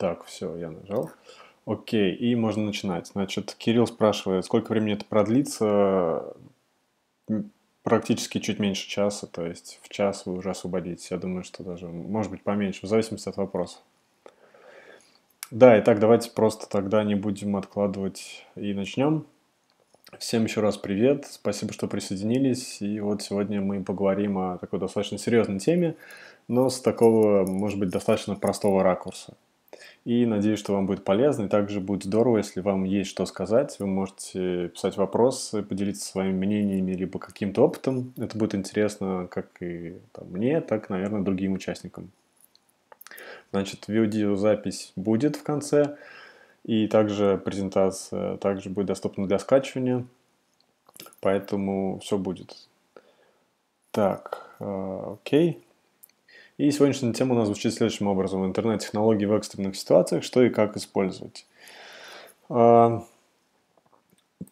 Так, все, я нажал. Окей, и можно начинать. Значит, Кирилл спрашивает, сколько времени это продлится? Практически чуть меньше часа, то есть в час вы уже освободитесь. Я думаю, что даже, может быть, поменьше, в зависимости от вопроса. Да, итак, давайте просто тогда не будем откладывать и начнем. Всем еще раз привет, спасибо, что присоединились. И вот сегодня мы поговорим о такой достаточно серьезной теме, но с такого, может быть, достаточно простого ракурса – и надеюсь, что вам будет полезно. И также будет здорово, если вам есть что сказать. Вы можете писать вопросы, поделиться своими мнениями, либо каким-то опытом. Это будет интересно как и там, мне, так, наверное, другим участникам. Значит, видеозапись будет в конце. И также презентация также будет доступна для скачивания. Поэтому все будет. Так, э, окей. И сегодняшняя тема у нас звучит следующим образом. Интернет-технологии в экстренных ситуациях, что и как использовать. А,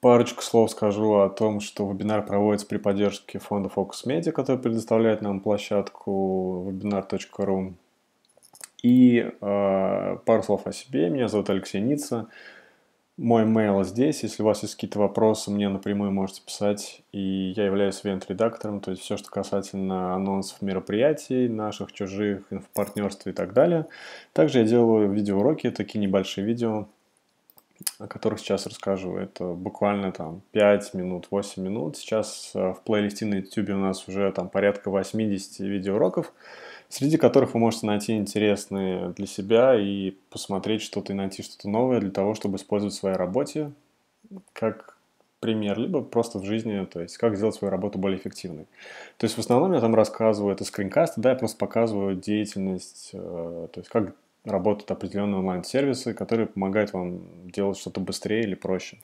парочку слов скажу о том, что вебинар проводится при поддержке фонда Focus Media, который предоставляет нам площадку webinar.ru. И э, пару слов о себе. Меня зовут Алексей Ница мой mail здесь. Если у вас есть какие-то вопросы, мне напрямую можете писать. И я являюсь ивент-редактором, то есть все, что касательно анонсов мероприятий, наших, чужих, инфопартнерства и так далее. Также я делаю видеоуроки, такие небольшие видео, о которых сейчас расскажу. Это буквально там 5 минут, 8 минут. Сейчас э, в плейлисте на YouTube у нас уже там порядка 80 видеоуроков. уроков среди которых вы можете найти интересные для себя и посмотреть что-то и найти что-то новое для того, чтобы использовать в своей работе как пример, либо просто в жизни, то есть как сделать свою работу более эффективной. То есть в основном я там рассказываю, это скринкасты, да, я просто показываю деятельность, э, то есть как работают определенные онлайн-сервисы, которые помогают вам делать что-то быстрее или проще.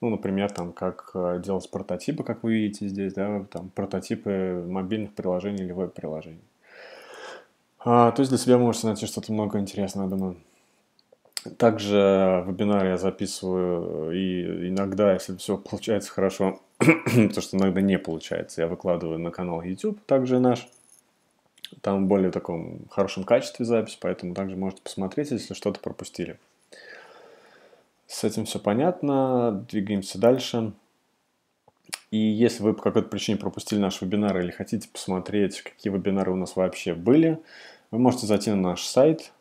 Ну, например, там, как э, делать прототипы, как вы видите здесь, да, там, прототипы мобильных приложений или веб-приложений. А, то есть для себя можете найти что-то много интересного, думаю. Также вебинары я записываю, и иногда, если все получается хорошо, то что иногда не получается, я выкладываю на канал YouTube, также наш. Там более таком хорошем качестве запись, поэтому также можете посмотреть, если что-то пропустили. С этим все понятно, двигаемся дальше. И если вы по какой-то причине пропустили наш вебинар или хотите посмотреть, какие вебинары у нас вообще были, вы можете зайти на наш сайт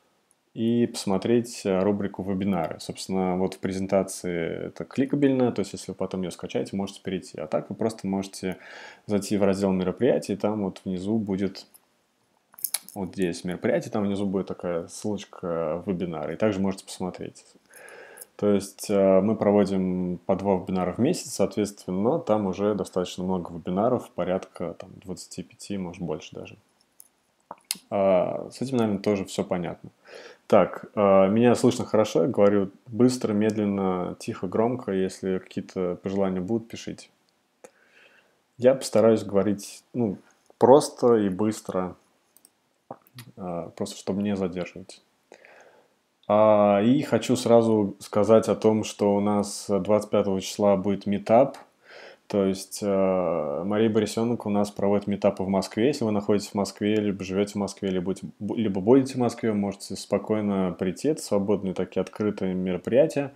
и посмотреть э, рубрику вебинары. Собственно, вот в презентации это кликабельно, то есть если вы потом ее скачаете, можете перейти. А так вы просто можете зайти в раздел мероприятий, и там вот внизу будет вот здесь мероприятие, там внизу будет такая ссылочка вебинары, и также можете посмотреть. То есть э, мы проводим по два вебинара в месяц, соответственно, там уже достаточно много вебинаров, порядка там, 25, может больше даже. А, с этим, наверное, тоже все понятно. Так, а, меня слышно хорошо, говорю быстро, медленно, тихо, громко. Если какие-то пожелания будут, пишите. Я постараюсь говорить ну, просто и быстро, а, просто чтобы не задерживать. И хочу сразу сказать о том, что у нас 25 числа будет метап – то есть э, Мария Борисенок у нас проводит метапы в Москве. Если вы находитесь в Москве, либо живете в Москве, либо, будете, либо будете в Москве, можете спокойно прийти. Это свободные такие открытые мероприятия.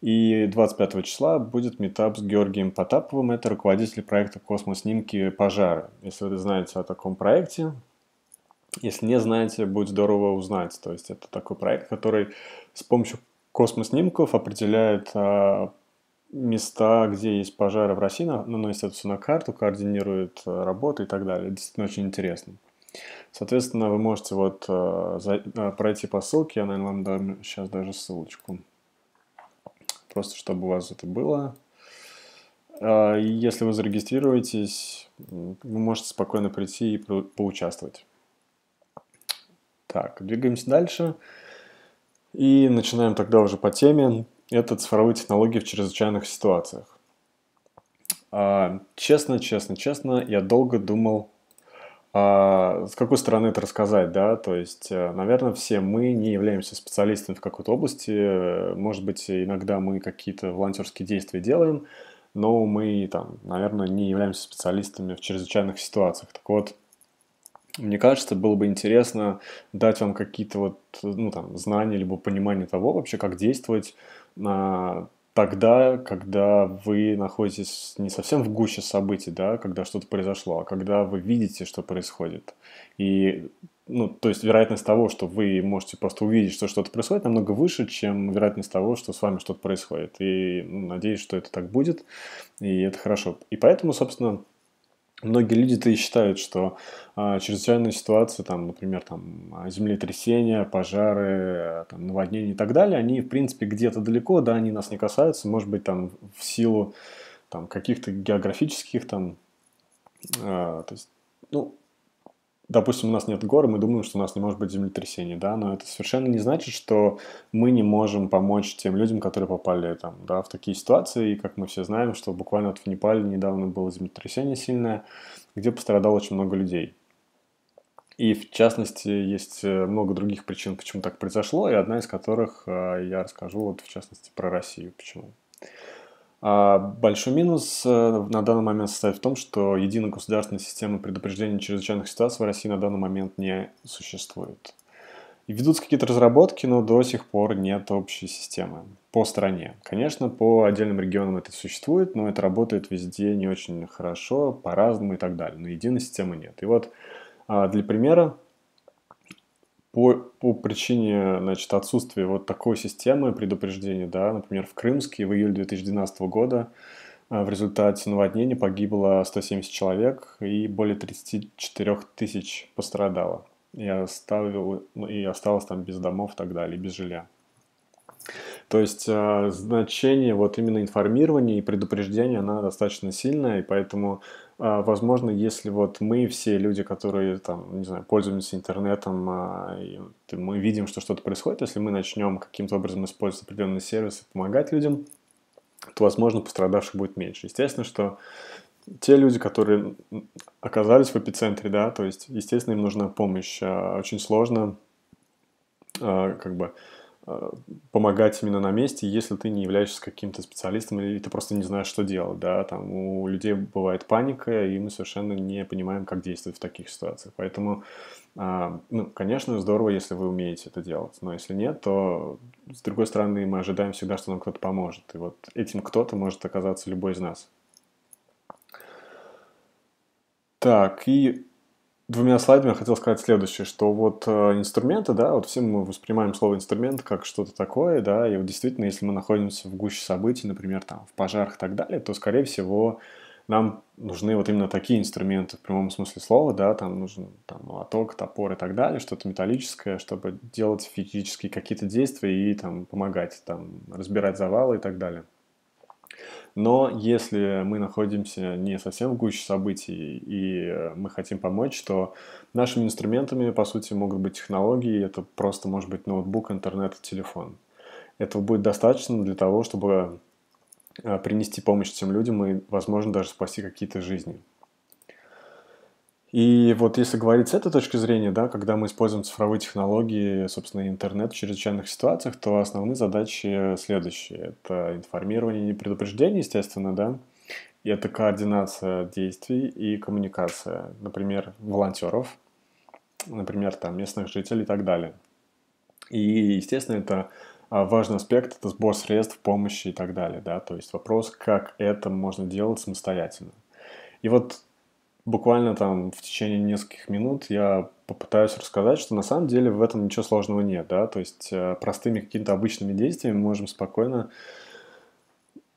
И 25 числа будет метап с Георгием Потаповым. Это руководитель проекта «Космоснимки пожара». Если вы знаете о таком проекте, если не знаете, будет здорово узнать. То есть это такой проект, который с помощью космоснимков определяет а, места, где есть пожары в России, наносит это все на карту, координирует э, работы и так далее. Это действительно очень интересно. Соответственно, вы можете вот э, э, пройти по ссылке, я, наверное, вам дам сейчас даже ссылочку. Просто чтобы у вас это было. А, если вы зарегистрируетесь, вы можете спокойно прийти и поучаствовать. Так, двигаемся дальше. И начинаем тогда уже по теме это цифровые технологии в чрезвычайных ситуациях. А, честно, честно, честно, я долго думал, а, с какой стороны это рассказать, да, то есть, э, наверное, все мы не являемся специалистами в какой-то области, может быть, иногда мы какие-то волонтерские действия делаем, но мы, там, наверное, не являемся специалистами в чрезвычайных ситуациях. Так вот, мне кажется, было бы интересно дать вам какие-то вот, ну, там, знания либо понимание того вообще, как действовать а, тогда, когда вы находитесь не совсем в гуще событий, да, когда что-то произошло, а когда вы видите, что происходит. И, ну, то есть вероятность того, что вы можете просто увидеть, что что-то происходит, намного выше, чем вероятность того, что с вами что-то происходит. И ну, надеюсь, что это так будет, и это хорошо. И поэтому, собственно, Многие люди-то и считают, что э, а, чрезвычайные ситуации, там, например, там, землетрясения, пожары, э, там, наводнения и так далее, они, в принципе, где-то далеко, да, они нас не касаются, может быть, там, в силу там, каких-то географических там, э, то есть, ну, допустим, у нас нет гор, мы думаем, что у нас не может быть землетрясений, да, но это совершенно не значит, что мы не можем помочь тем людям, которые попали там, да, в такие ситуации, и как мы все знаем, что буквально вот в Непале недавно было землетрясение сильное, где пострадало очень много людей. И в частности, есть э, много других причин, почему так произошло, и одна из которых э, я расскажу, вот в частности, про Россию, почему. А, большой минус э, на данный момент состоит в том, что единой государственной системы предупреждения чрезвычайных ситуаций в России на данный момент не существует. И ведутся какие-то разработки, но до сих пор нет общей системы по стране. Конечно, по отдельным регионам это существует, но это работает везде не очень хорошо, по-разному и так далее. Но единой системы нет. И вот а, для примера по, по причине значит, отсутствия вот такой системы предупреждения, да, например, в Крымске в июле 2012 года э, в результате наводнения погибло 170 человек и более 34 тысяч пострадало. И, оставил, ну, и осталось там без домов и так далее, без жилья. То есть э, значение вот именно информирования и предупреждения, она достаточно сильная, и поэтому, э, возможно, если вот мы все люди, которые там, не знаю, пользуемся интернетом, э, и мы видим, что что-то происходит, если мы начнем каким-то образом использовать определенные сервисы, помогать людям, то, возможно, пострадавших будет меньше. Естественно, что те люди, которые оказались в эпицентре, да, то есть, естественно, им нужна помощь. Очень сложно как бы помогать именно на месте, если ты не являешься каким-то специалистом или ты просто не знаешь, что делать, да, там у людей бывает паника, и мы совершенно не понимаем, как действовать в таких ситуациях, поэтому, а, ну, конечно, здорово, если вы умеете это делать, но если нет, то, с другой стороны, мы ожидаем всегда, что нам кто-то поможет, и вот этим кто-то может оказаться любой из нас. Так, и двумя слайдами хотел сказать следующее, что вот э, инструменты, да, вот все мы воспринимаем слово инструмент как что-то такое, да, и вот действительно, если мы находимся в гуще событий, например, там, в пожарах и так далее, то, скорее всего, нам нужны вот именно такие инструменты в прямом смысле слова, да, там нужен там, молоток, топор и так далее, что-то металлическое, чтобы делать физические какие-то действия и там помогать, там, разбирать завалы и так далее. Но если мы находимся не совсем в гуще событий и э, мы хотим помочь, то нашими инструментами, по сути, могут быть технологии, это просто может быть ноутбук, интернет, телефон. Этого будет достаточно для того, чтобы э, принести помощь тем людям и, возможно, даже спасти какие-то жизни. И вот если говорить с этой точки зрения, да, когда мы используем цифровые технологии, собственно, интернет в чрезвычайных ситуациях, то основные задачи следующие. Это информирование и предупреждение, естественно, да, и это координация действий и коммуникация, например, волонтеров, например, там, местных жителей и так далее. И, естественно, это а, важный аспект – это сбор средств, помощи и так далее, да, то есть вопрос, как это можно делать самостоятельно. И вот буквально там в течение нескольких минут я попытаюсь рассказать, что на самом деле в этом ничего сложного нет, да, то есть э, простыми какими-то обычными действиями мы можем спокойно,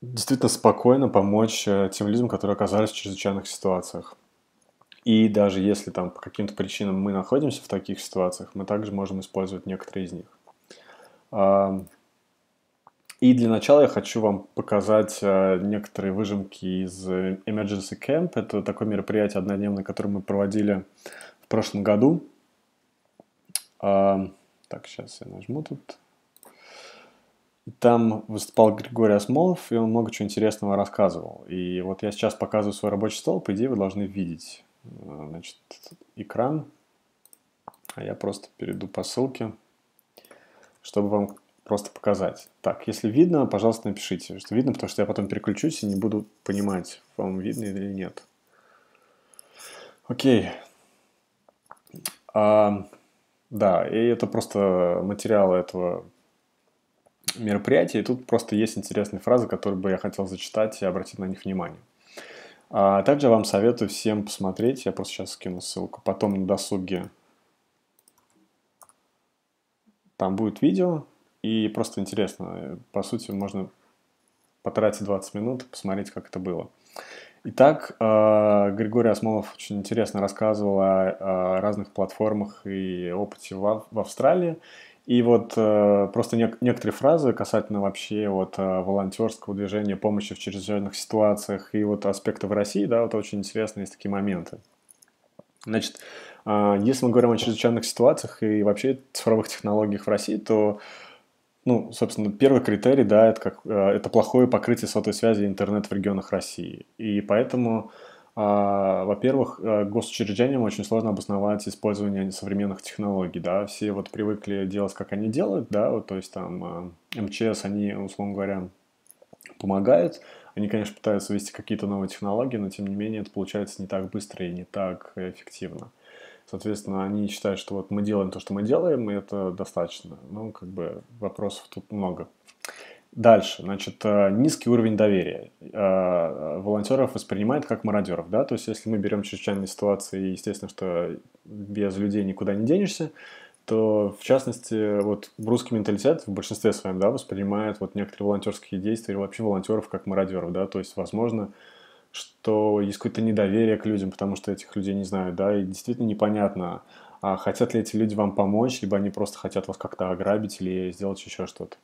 действительно спокойно помочь э, тем людям, которые оказались в чрезвычайных ситуациях. И даже если там по каким-то причинам мы находимся в таких ситуациях, мы также можем использовать некоторые из них. И для начала я хочу вам показать э, некоторые выжимки из э, Emergency Camp. Это такое мероприятие однодневное, которое мы проводили в прошлом году. А, так, сейчас я нажму тут. Там выступал Григорий Осмолов, и он много чего интересного рассказывал. И вот я сейчас показываю свой рабочий стол, по идее вы должны видеть э, значит, экран. А я просто перейду по ссылке, чтобы вам просто показать. Так, если видно, пожалуйста, напишите, что видно, потому что я потом переключусь и не буду понимать, вам видно или нет. Окей. А, да, и это просто материалы этого мероприятия. И тут просто есть интересные фразы, которые бы я хотел зачитать и обратить на них внимание. А также вам советую всем посмотреть, я просто сейчас скину ссылку, потом на досуге. Там будет видео, и просто интересно, по сути, можно потратить 20 минут, посмотреть, как это было. Итак, э, Григорий Осмолов очень интересно рассказывал о разных платформах и опыте в Австралии. И вот э, просто некоторые фразы касательно вообще вот э, волонтерского движения, помощи в чрезвычайных ситуациях и вот в России, да, вот очень интересные есть такие моменты. Значит, если мы говорим о чрезвычайных ситуациях и вообще цифровых технологиях в России, то ну, собственно, первый критерий, да, это, как, э, это плохое покрытие сотовой связи и интернет в регионах России. И поэтому, а, во-первых, э, госучреждениям очень сложно обосновать использование современных технологий, да, все вот привыкли делать, как они делают, да, вот, то есть там э, МЧС, они, условно говоря, помогают, они, конечно, пытаются ввести какие-то новые технологии, но, тем не менее, это получается не так быстро и не так эффективно. Соответственно, они считают, что вот мы делаем то, что мы делаем, и это достаточно. Ну, как бы вопросов тут много. Дальше, значит, э, низкий уровень доверия. Э, э, волонтеров воспринимает как мародеров, да, то есть если мы берем чрезвычайные ситуации, естественно, что без людей никуда не денешься, то, в частности, вот русский менталитет в большинстве своем, да, воспринимает вот некоторые волонтерские действия или вообще волонтеров как мародеров, да, то есть, возможно, что есть какое-то недоверие к людям, потому что этих людей не знают, да, и действительно непонятно, а хотят ли эти люди вам помочь, либо они просто хотят вас как-то ограбить или сделать еще что-то.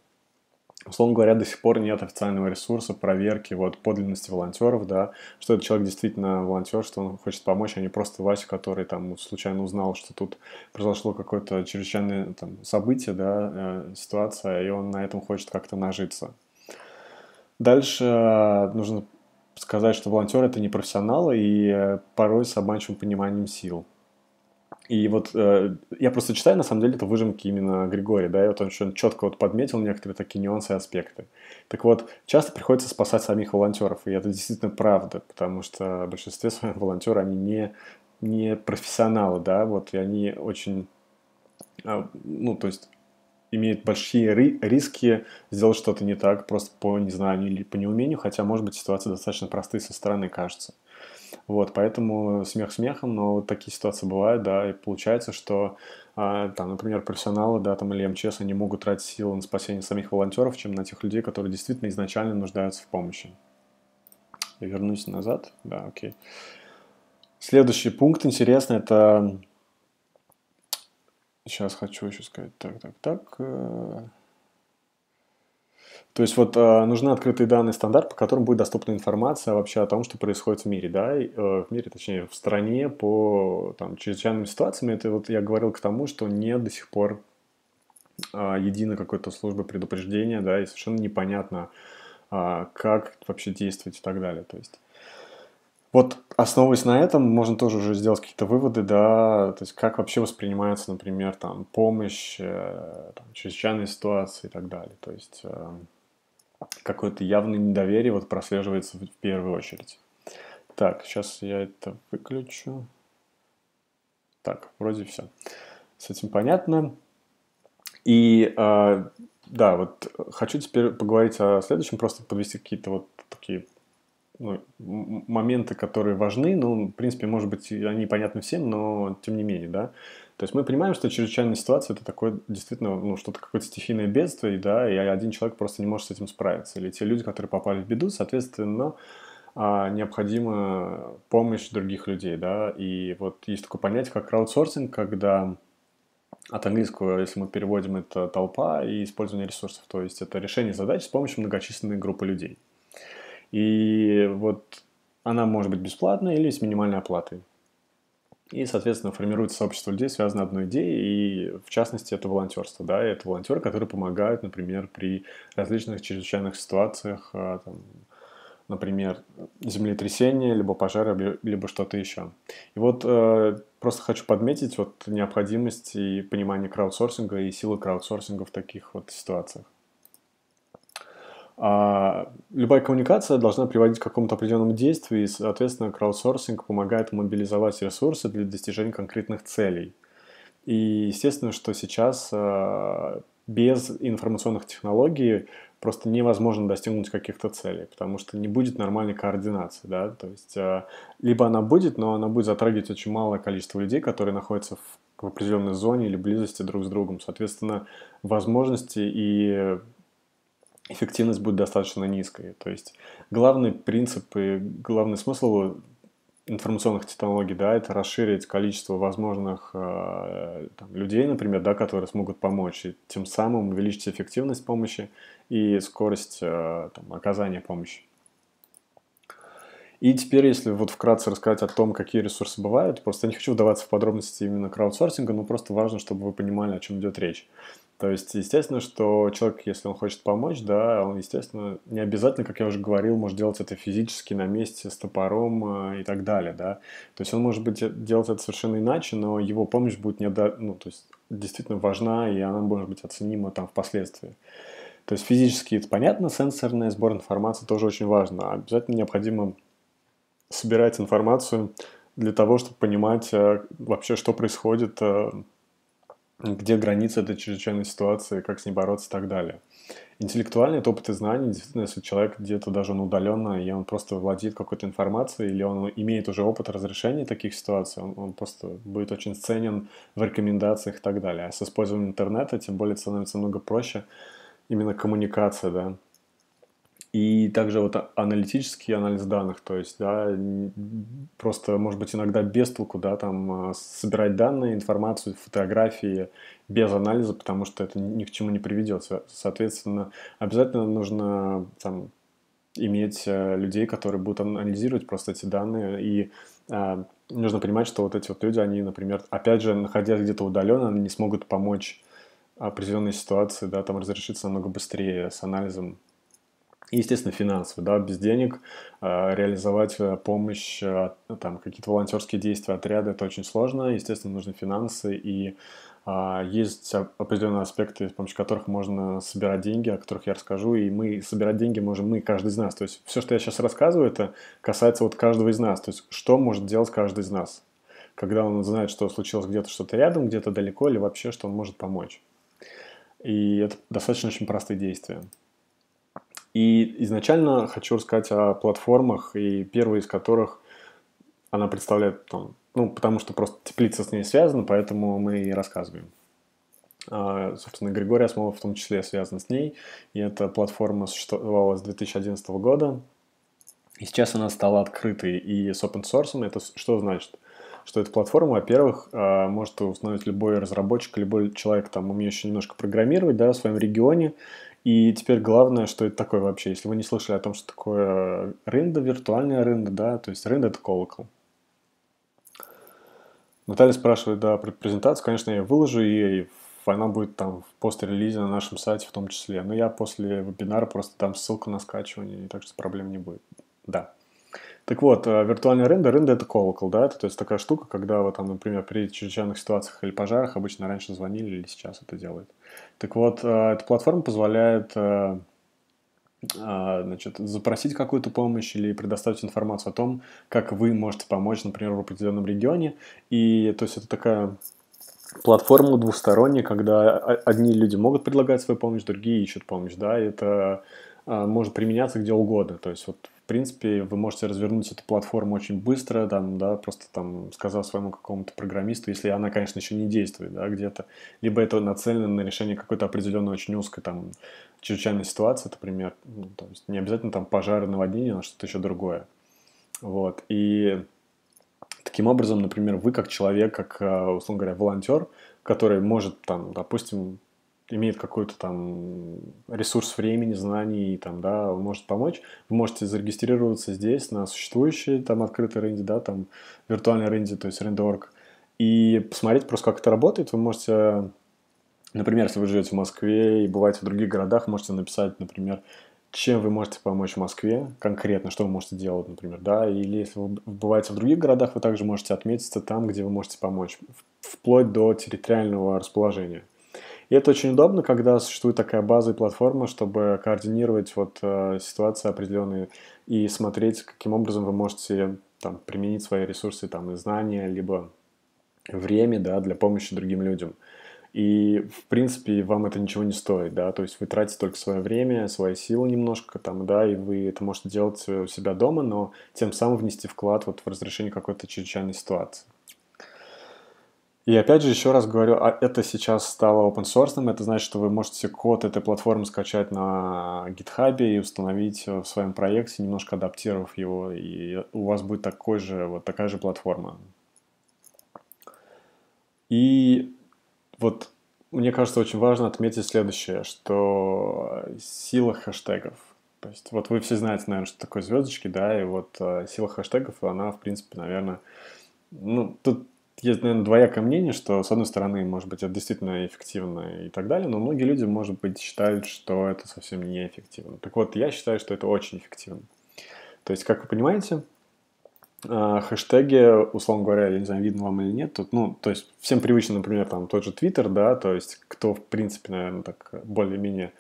Условно говоря, до сих пор нет официального ресурса проверки вот подлинности волонтеров, да, что этот человек действительно волонтер, что он хочет помочь, а не просто Вася, который там случайно узнал, что тут произошло какое-то чрезвычайное там, событие, да, э, ситуация, и он на этом хочет как-то нажиться. Дальше э, нужно сказать, что волонтеры это не профессионалы и э, порой с обманчивым пониманием сил. И вот э, я просто читаю, на самом деле, это выжимки именно Григория, да, и вот он, он четко вот подметил некоторые такие нюансы и аспекты. Так вот, часто приходится спасать самих волонтеров, и это действительно правда, потому что в большинстве своем волонтеры, они не, не профессионалы, да, вот, и они очень, э, ну, то есть имеет большие риски сделать что-то не так просто по незнанию или по неумению, хотя, может быть, ситуации достаточно простые со стороны кажется. Вот, поэтому смех смехом, но вот такие ситуации бывают, да, и получается, что, а, там, например, профессионалы, да, там, или МЧС, они могут тратить силы на спасение самих волонтеров, чем на тех людей, которые действительно изначально нуждаются в помощи. Я вернусь назад, да, окей. Следующий пункт интересный, это Сейчас хочу еще сказать так, так, так. Э. То есть вот э, нужны открытые данные стандарт, по которым будет доступна информация вообще о том, что происходит в мире, да, и, э, в мире, точнее, в стране по там, чрезвычайным ситуациям. Это вот я говорил к тому, что нет до сих пор э, единой какой-то службы предупреждения, да, и совершенно непонятно, э, как вообще действовать и так далее. То есть вот основываясь на этом, можно тоже уже сделать какие-то выводы, да, то есть как вообще воспринимается, например, там, помощь, э, там, чрезвычайные ситуации и так далее. То есть э, какое-то явное недоверие вот прослеживается в, в первую очередь. Так, сейчас я это выключу. Так, вроде все. С этим понятно. И э, да, вот э, хочу теперь поговорить о следующем, просто подвести какие-то вот такие ну, моменты, которые важны, ну, в принципе, может быть, они понятны всем, но тем не менее, да. То есть мы понимаем, что чрезвычайная ситуация – это такое действительно, ну, что-то какое-то стихийное бедствие, да, и один человек просто не может с этим справиться. Или те люди, которые попали в беду, соответственно, а, необходима помощь других людей, да. И вот есть такое понятие, как краудсорсинг, когда от английского, если мы переводим, это толпа и использование ресурсов. То есть это решение задач с помощью многочисленной группы людей. И вот она может быть бесплатной или с минимальной оплатой. И, соответственно, формируется сообщество людей, связанное одной идеей, и в частности это волонтерство. Да? И это волонтеры, которые помогают, например, при различных чрезвычайных ситуациях, а, там, например, землетрясение, либо пожары, либо что-то еще. И вот э, просто хочу подметить вот необходимость и понимание краудсорсинга и силы краудсорсинга в таких вот ситуациях. А любая коммуникация должна приводить к какому-то определенному действию, и, соответственно, краудсорсинг помогает мобилизовать ресурсы для достижения конкретных целей. И естественно, что сейчас а, без информационных технологий просто невозможно достигнуть каких-то целей, потому что не будет нормальной координации, да, то есть а, либо она будет, но она будет затрагивать очень малое количество людей, которые находятся в, в определенной зоне или близости друг с другом, соответственно, возможности и эффективность будет достаточно низкой. То есть главный принцип и главный смысл информационных технологий, да, это расширить количество возможных э, там, людей, например, да, которые смогут помочь, и тем самым увеличить эффективность помощи и скорость э, там, оказания помощи. И теперь, если вот вкратце рассказать о том, какие ресурсы бывают, просто я не хочу вдаваться в подробности именно краудсорсинга, но просто важно, чтобы вы понимали, о чем идет речь. То есть, естественно, что человек, если он хочет помочь, да, он, естественно, не обязательно, как я уже говорил, может делать это физически на месте с топором э, и так далее, да. То есть он может быть э, делать это совершенно иначе, но его помощь будет не до... ну, то есть действительно важна, и она может быть оценима там впоследствии. То есть физически это понятно, сенсорный сбор информации тоже очень важно. Обязательно необходимо собирать информацию для того, чтобы понимать э, вообще, что происходит где граница, этой чрезвычайной ситуации, как с ней бороться и так далее. Интеллектуальный это опыт и знания, действительно, если человек где-то даже он ну, удаленно, и он просто владеет какой-то информацией, или он имеет уже опыт разрешения таких ситуаций, он, он просто будет очень ценен в рекомендациях и так далее. А с использованием интернета тем более становится много проще именно коммуникация, да, и также вот а, аналитический анализ данных, то есть, да, просто, может быть, иногда без толку, да, там а, собирать данные, информацию, фотографии без анализа, потому что это ни к чему не приведет. Соответственно, обязательно нужно там иметь э, людей, которые будут анализировать просто эти данные и э, нужно понимать, что вот эти вот люди, они, например, опять же, находясь где-то удаленно, они не смогут помочь определенной ситуации, да, там разрешиться намного быстрее с анализом и, естественно, финансовый, да, без денег э, реализовать э, помощь, э, там, какие-то волонтерские действия, отряды, это очень сложно, естественно, нужны финансы, и а, есть определенные аспекты, с помощью которых можно собирать деньги, о которых я расскажу, и мы собирать деньги можем мы, каждый из нас. То есть все, что я сейчас рассказываю, это касается вот каждого из нас. То есть что может делать каждый из нас, когда он знает, что случилось где-то что-то рядом, где-то далеко, или вообще, что он может помочь. И это достаточно очень простые действия. И изначально хочу рассказать о платформах, и первая из которых она представляет, там, ну, потому что просто теплица с ней связана, поэтому мы и рассказываем. А, собственно, Григорий Осмолов в том числе связан с ней, и эта платформа существовала с 2011 года, и сейчас она стала открытой и с open source. Это что значит? Что эта платформа, во-первых, а, может установить любой разработчик, любой человек, там, умеющий немножко программировать да, в своем регионе, и теперь главное, что это такое вообще. Если вы не слышали о том, что такое рында, виртуальная рында, да, то есть рында – это колокол. Наталья спрашивает, да, про презентацию. Конечно, я выложу, и она будет там в пост-релизе на нашем сайте в том числе. Но я после вебинара просто дам ссылку на скачивание, так что проблем не будет. Да. Так вот, э, виртуальный рендер, рендер это колокол, да, это то есть такая штука, когда вот там, например, при чрезвычайных ситуациях или пожарах обычно раньше звонили или сейчас это делают. Так вот, э, эта платформа позволяет э, значит, запросить какую-то помощь или предоставить информацию о том, как вы можете помочь, например, в определенном регионе. И то есть это такая платформа двусторонняя, когда одни люди могут предлагать свою помощь, другие ищут помощь, да, и это может применяться где угодно. То есть вот принципе, вы можете развернуть эту платформу очень быстро, там, да, просто там сказав своему какому-то программисту, если она, конечно, еще не действует, да, где-то. Либо это нацелено на решение какой-то определенной очень узкой там чрезвычайной ситуации, например, ну, то есть не обязательно там пожары, наводнения, но что-то еще другое. Вот, и таким образом, например, вы как человек, как, а, условно говоря, волонтер, который может там, допустим, имеет какой-то там ресурс времени, знаний, и там, да, он может помочь, вы можете зарегистрироваться здесь на существующий там открытый ренди, да, там виртуальный ренди, то есть ренди.орг, и посмотреть просто, как это работает. Вы можете, например, если вы живете в Москве и бываете в других городах, можете написать, например, чем вы можете помочь в Москве конкретно, что вы можете делать, например, да, или если вы бываете в других городах, вы также можете отметиться там, где вы можете помочь, вплоть до территориального расположения. И это очень удобно, когда существует такая база и платформа, чтобы координировать вот э, ситуации определенные и смотреть, каким образом вы можете там, применить свои ресурсы там, и знания, либо время да, для помощи другим людям. И, в принципе, вам это ничего не стоит, да, то есть вы тратите только свое время, свои силы немножко там, да, и вы это можете делать у себя дома, но тем самым внести вклад вот в разрешение какой-то чрезвычайной ситуации. И опять же, еще раз говорю, а это сейчас стало open source, это значит, что вы можете код этой платформы скачать на GitHub и установить э, в своем проекте, немножко адаптировав его, и у вас будет такой же, вот такая же платформа. И вот мне кажется, очень важно отметить следующее, что сила хэштегов. То есть вот вы все знаете, наверное, что такое звездочки, да, и вот э, сила хэштегов, она, в принципе, наверное, ну, тут есть, наверное, двоякое мнение, что, с одной стороны, может быть, это действительно эффективно и так далее, но многие люди, может быть, считают, что это совсем неэффективно. Так вот, я считаю, что это очень эффективно. То есть, как вы понимаете, а, хэштеги, условно говоря, я не знаю, видно вам или нет, тут, ну, то есть, всем привычно, например, там тот же Твиттер, да, то есть, кто, в принципе, наверное, так более-менее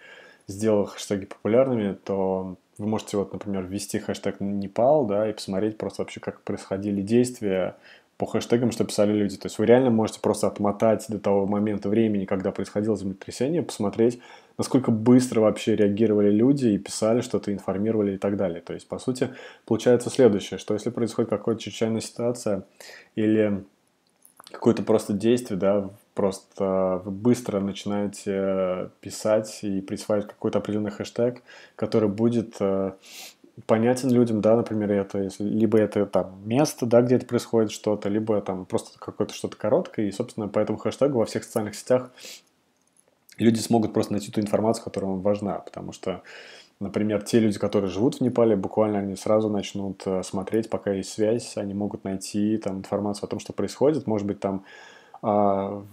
сделал хэштеги популярными, то вы можете вот, например, ввести хэштег Непал, да, и посмотреть просто вообще, как происходили действия по хэштегам, что писали люди. То есть вы реально можете просто отмотать до того момента времени, когда происходило землетрясение, посмотреть, насколько быстро вообще реагировали люди и писали что-то, информировали и так далее. То есть, по сути, получается следующее, что если происходит какая-то чрезвычайная ситуация или какое-то просто действие, да, просто вы быстро начинаете э, писать и присваивать какой-то определенный хэштег, который будет э, понятен людям, да, например, это, если, либо это там место, да, где это происходит что-то, либо там просто какое-то что-то короткое, и, собственно, по этому хэштегу во всех социальных сетях люди смогут просто найти ту информацию, которая вам важна, потому что, например, те люди, которые живут в Непале, буквально они сразу начнут э, смотреть, пока есть связь, они могут найти там информацию о том, что происходит, может быть, там а,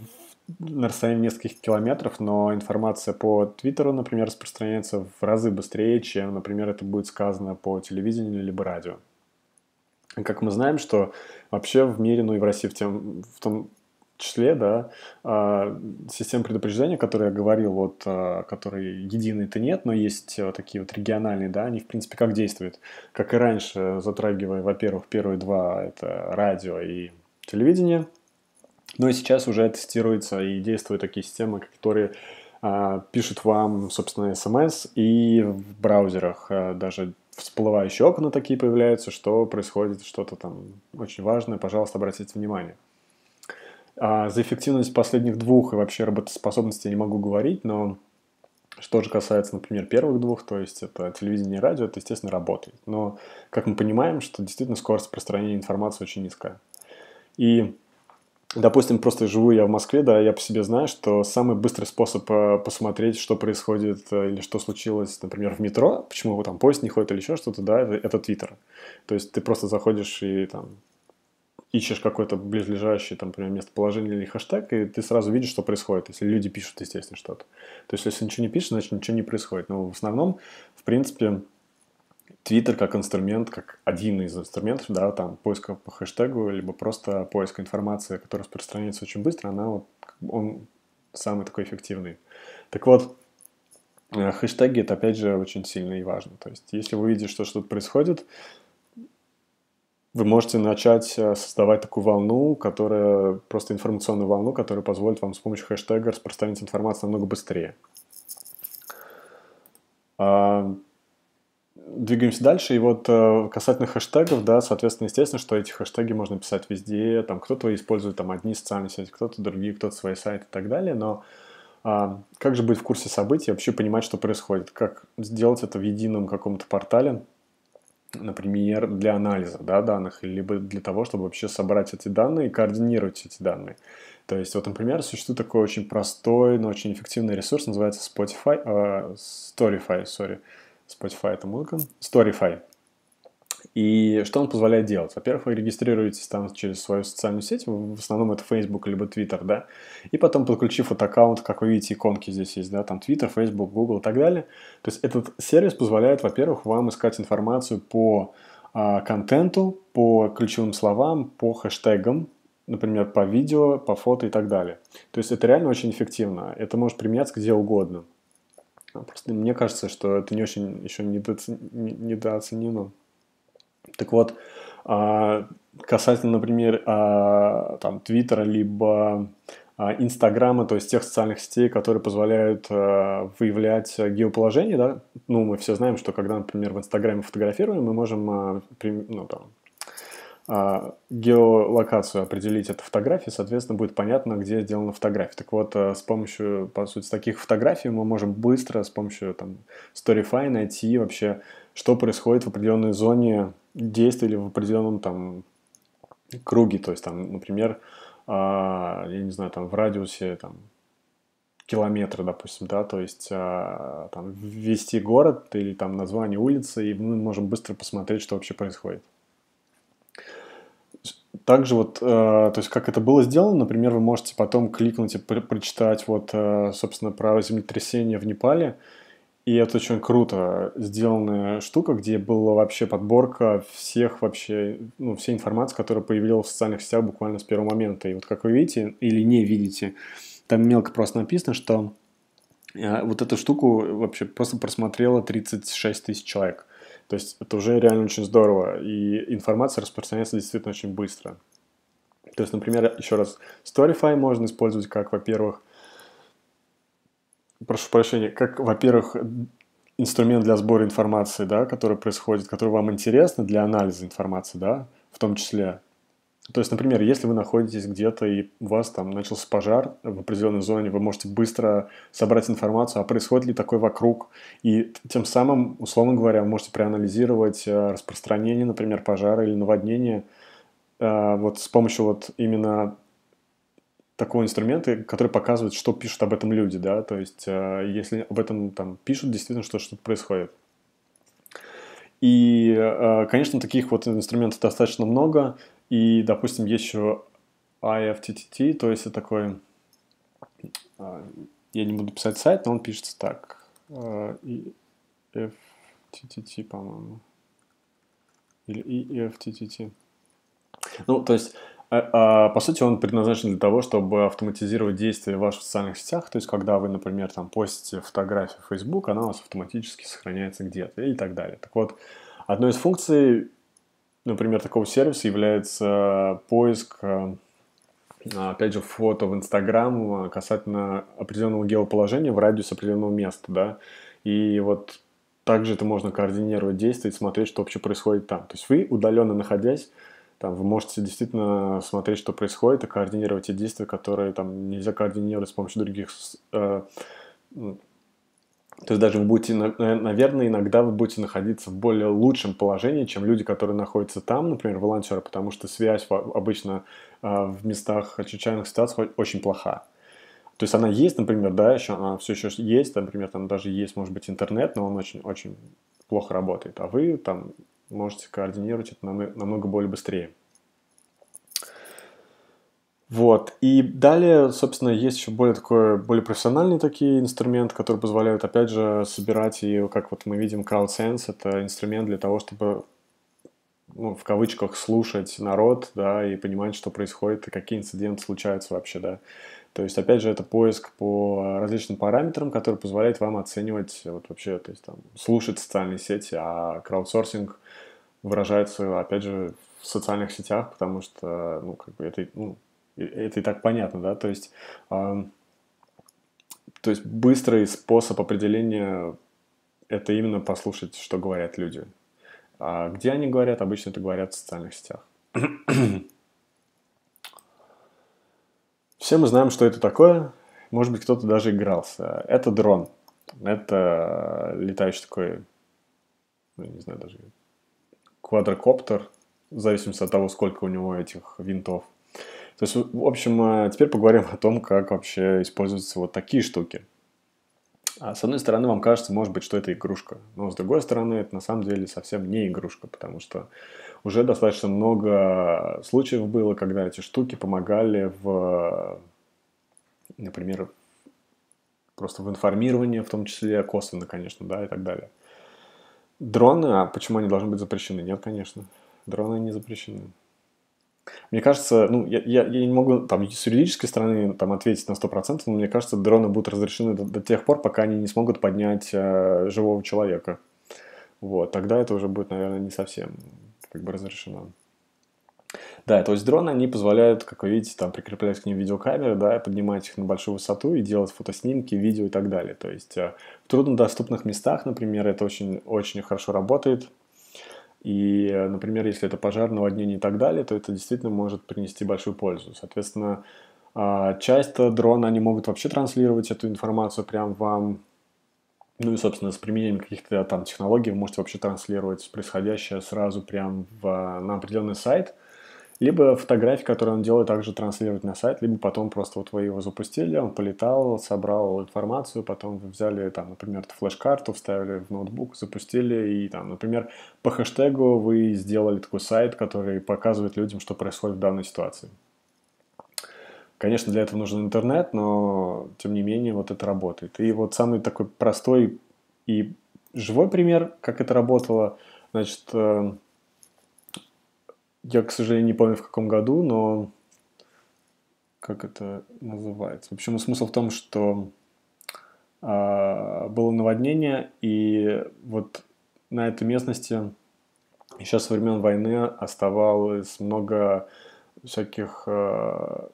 на расстоянии нескольких километров, но информация по Твиттеру, например, распространяется в разы быстрее, чем, например, это будет сказано по телевидению либо радио. Как мы знаем, что вообще в мире, ну и в России в, тем, в том числе, да, а, система предупреждения, о которой я говорил, вот, а, которые единой-то нет, но есть вот а, такие вот региональные, да, они, в принципе, как действуют? Как и раньше, затрагивая, во-первых, первые два, это радио и телевидение – ну и сейчас уже тестируется и действуют такие системы, которые э, пишут вам, собственно, смс, эм и в браузерах э, даже всплывающие окна такие появляются, что происходит что-то там очень важное, пожалуйста, обратите внимание. А за эффективность последних двух и вообще работоспособности я не могу говорить, но что же касается, например, первых двух, то есть это телевидение и радио, это, естественно, работает. Но, как мы понимаем, что действительно скорость распространения информации очень низкая. И Допустим, просто живу я в Москве, да, я по себе знаю, что самый быстрый способ э, посмотреть, что происходит э, или что случилось, например, в метро, почему там поезд не ходит или еще что-то, да, это Твиттер. То есть ты просто заходишь и там ищешь какое-то близлежащее, там, например, местоположение или хэштег, и ты сразу видишь, что происходит, если люди пишут, естественно, что-то. То есть, если ничего не пишешь, значит, ничего не происходит. Но в основном, в принципе, Твиттер как инструмент, как один из инструментов, да, там поиска по хэштегу, либо просто поиска информации, которая распространяется очень быстро, она вот, он самый такой эффективный. Так вот, э, хэштеги это опять же очень сильно и важно. То есть, если вы видите, что что-то происходит, вы можете начать э, создавать такую волну, которая просто информационную волну, которая позволит вам с помощью хэштега распространить информацию намного быстрее. А, Двигаемся дальше, и вот э, касательно хэштегов, да, соответственно, естественно, что эти хэштеги можно писать везде, там кто-то использует там одни социальные сети, кто-то другие, кто-то свои сайты и так далее, но э, как же быть в курсе событий, вообще понимать, что происходит, как сделать это в едином каком-то портале, например, для анализа да, данных, либо для того, чтобы вообще собрать эти данные и координировать эти данные. То есть, вот, например, существует такой очень простой, но очень эффективный ресурс, называется Spotify, э, Storify, sorry, Spotify это музыка, Storify. И что он позволяет делать? Во-первых, вы регистрируетесь там через свою социальную сеть, в основном это Facebook либо Twitter, да, и потом, подключив этот аккаунт, как вы видите, иконки здесь есть, да, там Twitter, Facebook, Google и так далее. То есть этот сервис позволяет, во-первых, вам искать информацию по а, контенту, по ключевым словам, по хэштегам, например, по видео, по фото и так далее. То есть это реально очень эффективно, это может применяться где угодно. А просто мне кажется, что это не очень еще недооцен... недооценено. Так вот, а, касательно, например, а, там, Твиттера, либо Инстаграма, то есть тех социальных сетей, которые позволяют э, выявлять геоположение, да, ну, мы все знаем, что когда, например, в Инстаграме фотографируем, мы можем э, при, ну, там, а, геолокацию определить от фотографии, соответственно, будет понятно, где сделана фотография. Так вот, э, с помощью, по сути, таких фотографий мы можем быстро с помощью там, Storyfy найти вообще, что происходит в определенной зоне действия или в определенном там круге. То есть, там, например, а, я не знаю, там в радиусе там, километра, допустим, да, то есть а, там ввести город или там название улицы, и мы можем быстро посмотреть, что вообще происходит также вот, э, то есть как это было сделано, например, вы можете потом кликнуть и про прочитать вот, э, собственно, про землетрясение в Непале, и это очень круто сделанная штука, где была вообще подборка всех вообще, ну, всей информации, которая появилась в социальных сетях буквально с первого момента. И вот как вы видите или не видите, там мелко просто написано, что э, вот эту штуку вообще просто просмотрело 36 тысяч человек. То есть это уже реально очень здорово, и информация распространяется действительно очень быстро. То есть, например, еще раз, Storyfy можно использовать как, во-первых, прошу прощения, как, во-первых, инструмент для сбора информации, да, который происходит, который вам интересно для анализа информации, да, в том числе. То есть, например, если вы находитесь где-то и у вас там начался пожар в определенной зоне, вы можете быстро собрать информацию, а происходит ли такое вокруг. И тем самым, условно говоря, вы можете проанализировать э, распространение, например, пожара или наводнения э, вот с помощью вот именно такого инструмента, который показывает, что пишут об этом люди, да, то есть э, если об этом там пишут, действительно, что что-то происходит. И, э, конечно, таких вот инструментов достаточно много. И, допустим, есть еще IFTTT, то есть это такой... Э, я не буду писать сайт, но он пишется так. IFTTT, э, по-моему. Или IFTTT. Ну, то есть а, а, по сути, он предназначен для того, чтобы автоматизировать действия в ваших социальных сетях. То есть, когда вы, например, там постите фотографию в Facebook, она у вас автоматически сохраняется где-то и так далее. Так вот, одной из функций, например, такого сервиса является поиск, э, опять же, фото в Instagram касательно определенного геоположения в радиусе определенного места, да. И вот также это можно координировать действия и смотреть, что вообще происходит там. То есть вы, удаленно находясь, там вы можете действительно смотреть, что происходит, и координировать те действия, которые там нельзя координировать с помощью других. Э, то есть даже вы будете, наверное, иногда вы будете находиться в более лучшем положении, чем люди, которые находятся там, например, волонтеры, потому что связь обычно э, в местах чрезвычайных ситуаций очень плоха. То есть она есть, например, да, еще она все еще есть, например, там даже есть, может быть, интернет, но он очень-очень плохо работает. А вы там можете координировать это намного более быстрее. Вот. И далее, собственно, есть еще более такой, более профессиональный такие инструмент, который позволяет опять же, собирать, и как вот мы видим, CrowdSense — это инструмент для того, чтобы ну, в кавычках, слушать народ, да, и понимать, что происходит, и какие инциденты случаются вообще, да. То есть, опять же, это поиск по различным параметрам, который позволяет вам оценивать вот вообще, то есть, там, слушать социальные сети, а краудсорсинг выражаются, опять же, в социальных сетях, потому что, ну, как бы это, ну, это и так понятно, да, то есть, э, то есть быстрый способ определения это именно послушать, что говорят люди. А где они говорят, обычно это говорят в социальных сетях. Все мы знаем, что это такое. Может быть, кто-то даже игрался. Это дрон. Это летающий такой, ну, не знаю даже, квадрокоптер, в зависимости от того, сколько у него этих винтов. То есть, в общем, э, теперь поговорим о том, как вообще используются вот такие штуки. А с одной стороны, вам кажется, может быть, что это игрушка, но с другой стороны, это на самом деле совсем не игрушка, потому что уже достаточно много случаев было, когда эти штуки помогали в, например, просто в информировании, в том числе косвенно, конечно, да, и так далее. Дроны, а почему они должны быть запрещены? Нет, конечно. Дроны не запрещены. Мне кажется, ну, я, я, я не могу там с юридической стороны там, ответить на 100%, но мне кажется, дроны будут разрешены до, до тех пор, пока они не смогут поднять э, живого человека. Вот, тогда это уже будет, наверное, не совсем как бы разрешено. Да, то есть дроны, они позволяют, как вы видите, там прикреплять к ним видеокамеры, да, поднимать их на большую высоту и делать фотоснимки, видео и так далее. То есть э, в труднодоступных местах, например, это очень-очень хорошо работает. И, э, например, если это пожар, наводнение и так далее, то это действительно может принести большую пользу. Соответственно, а, часть дрона они могут вообще транслировать эту информацию прямо вам. Ну и, собственно, с применением каких-то там технологий вы можете вообще транслировать происходящее сразу прямо в, э, на определенный сайт – либо фотографии, которые он делает, также транслировать на сайт, либо потом просто вот вы его запустили, он полетал, собрал информацию, потом вы взяли, там, например, флеш-карту, вставили в ноутбук, запустили, и там, например, по хэштегу вы сделали такой сайт, который показывает людям, что происходит в данной ситуации. Конечно, для этого нужен интернет, но тем не менее вот это работает. И вот самый такой простой и живой пример, как это работало, значит, э, я, к сожалению, не помню в каком году, но как это называется. В общем, смысл в том, что э, было наводнение, и вот на этой местности еще со времен войны оставалось много всяких э,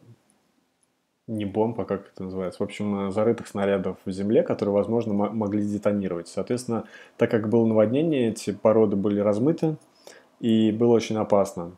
не бомб, а как это называется, в общем, зарытых снарядов в земле, которые, возможно, могли детонировать. Соответственно, так как было наводнение, эти породы были размыты, и было очень опасно.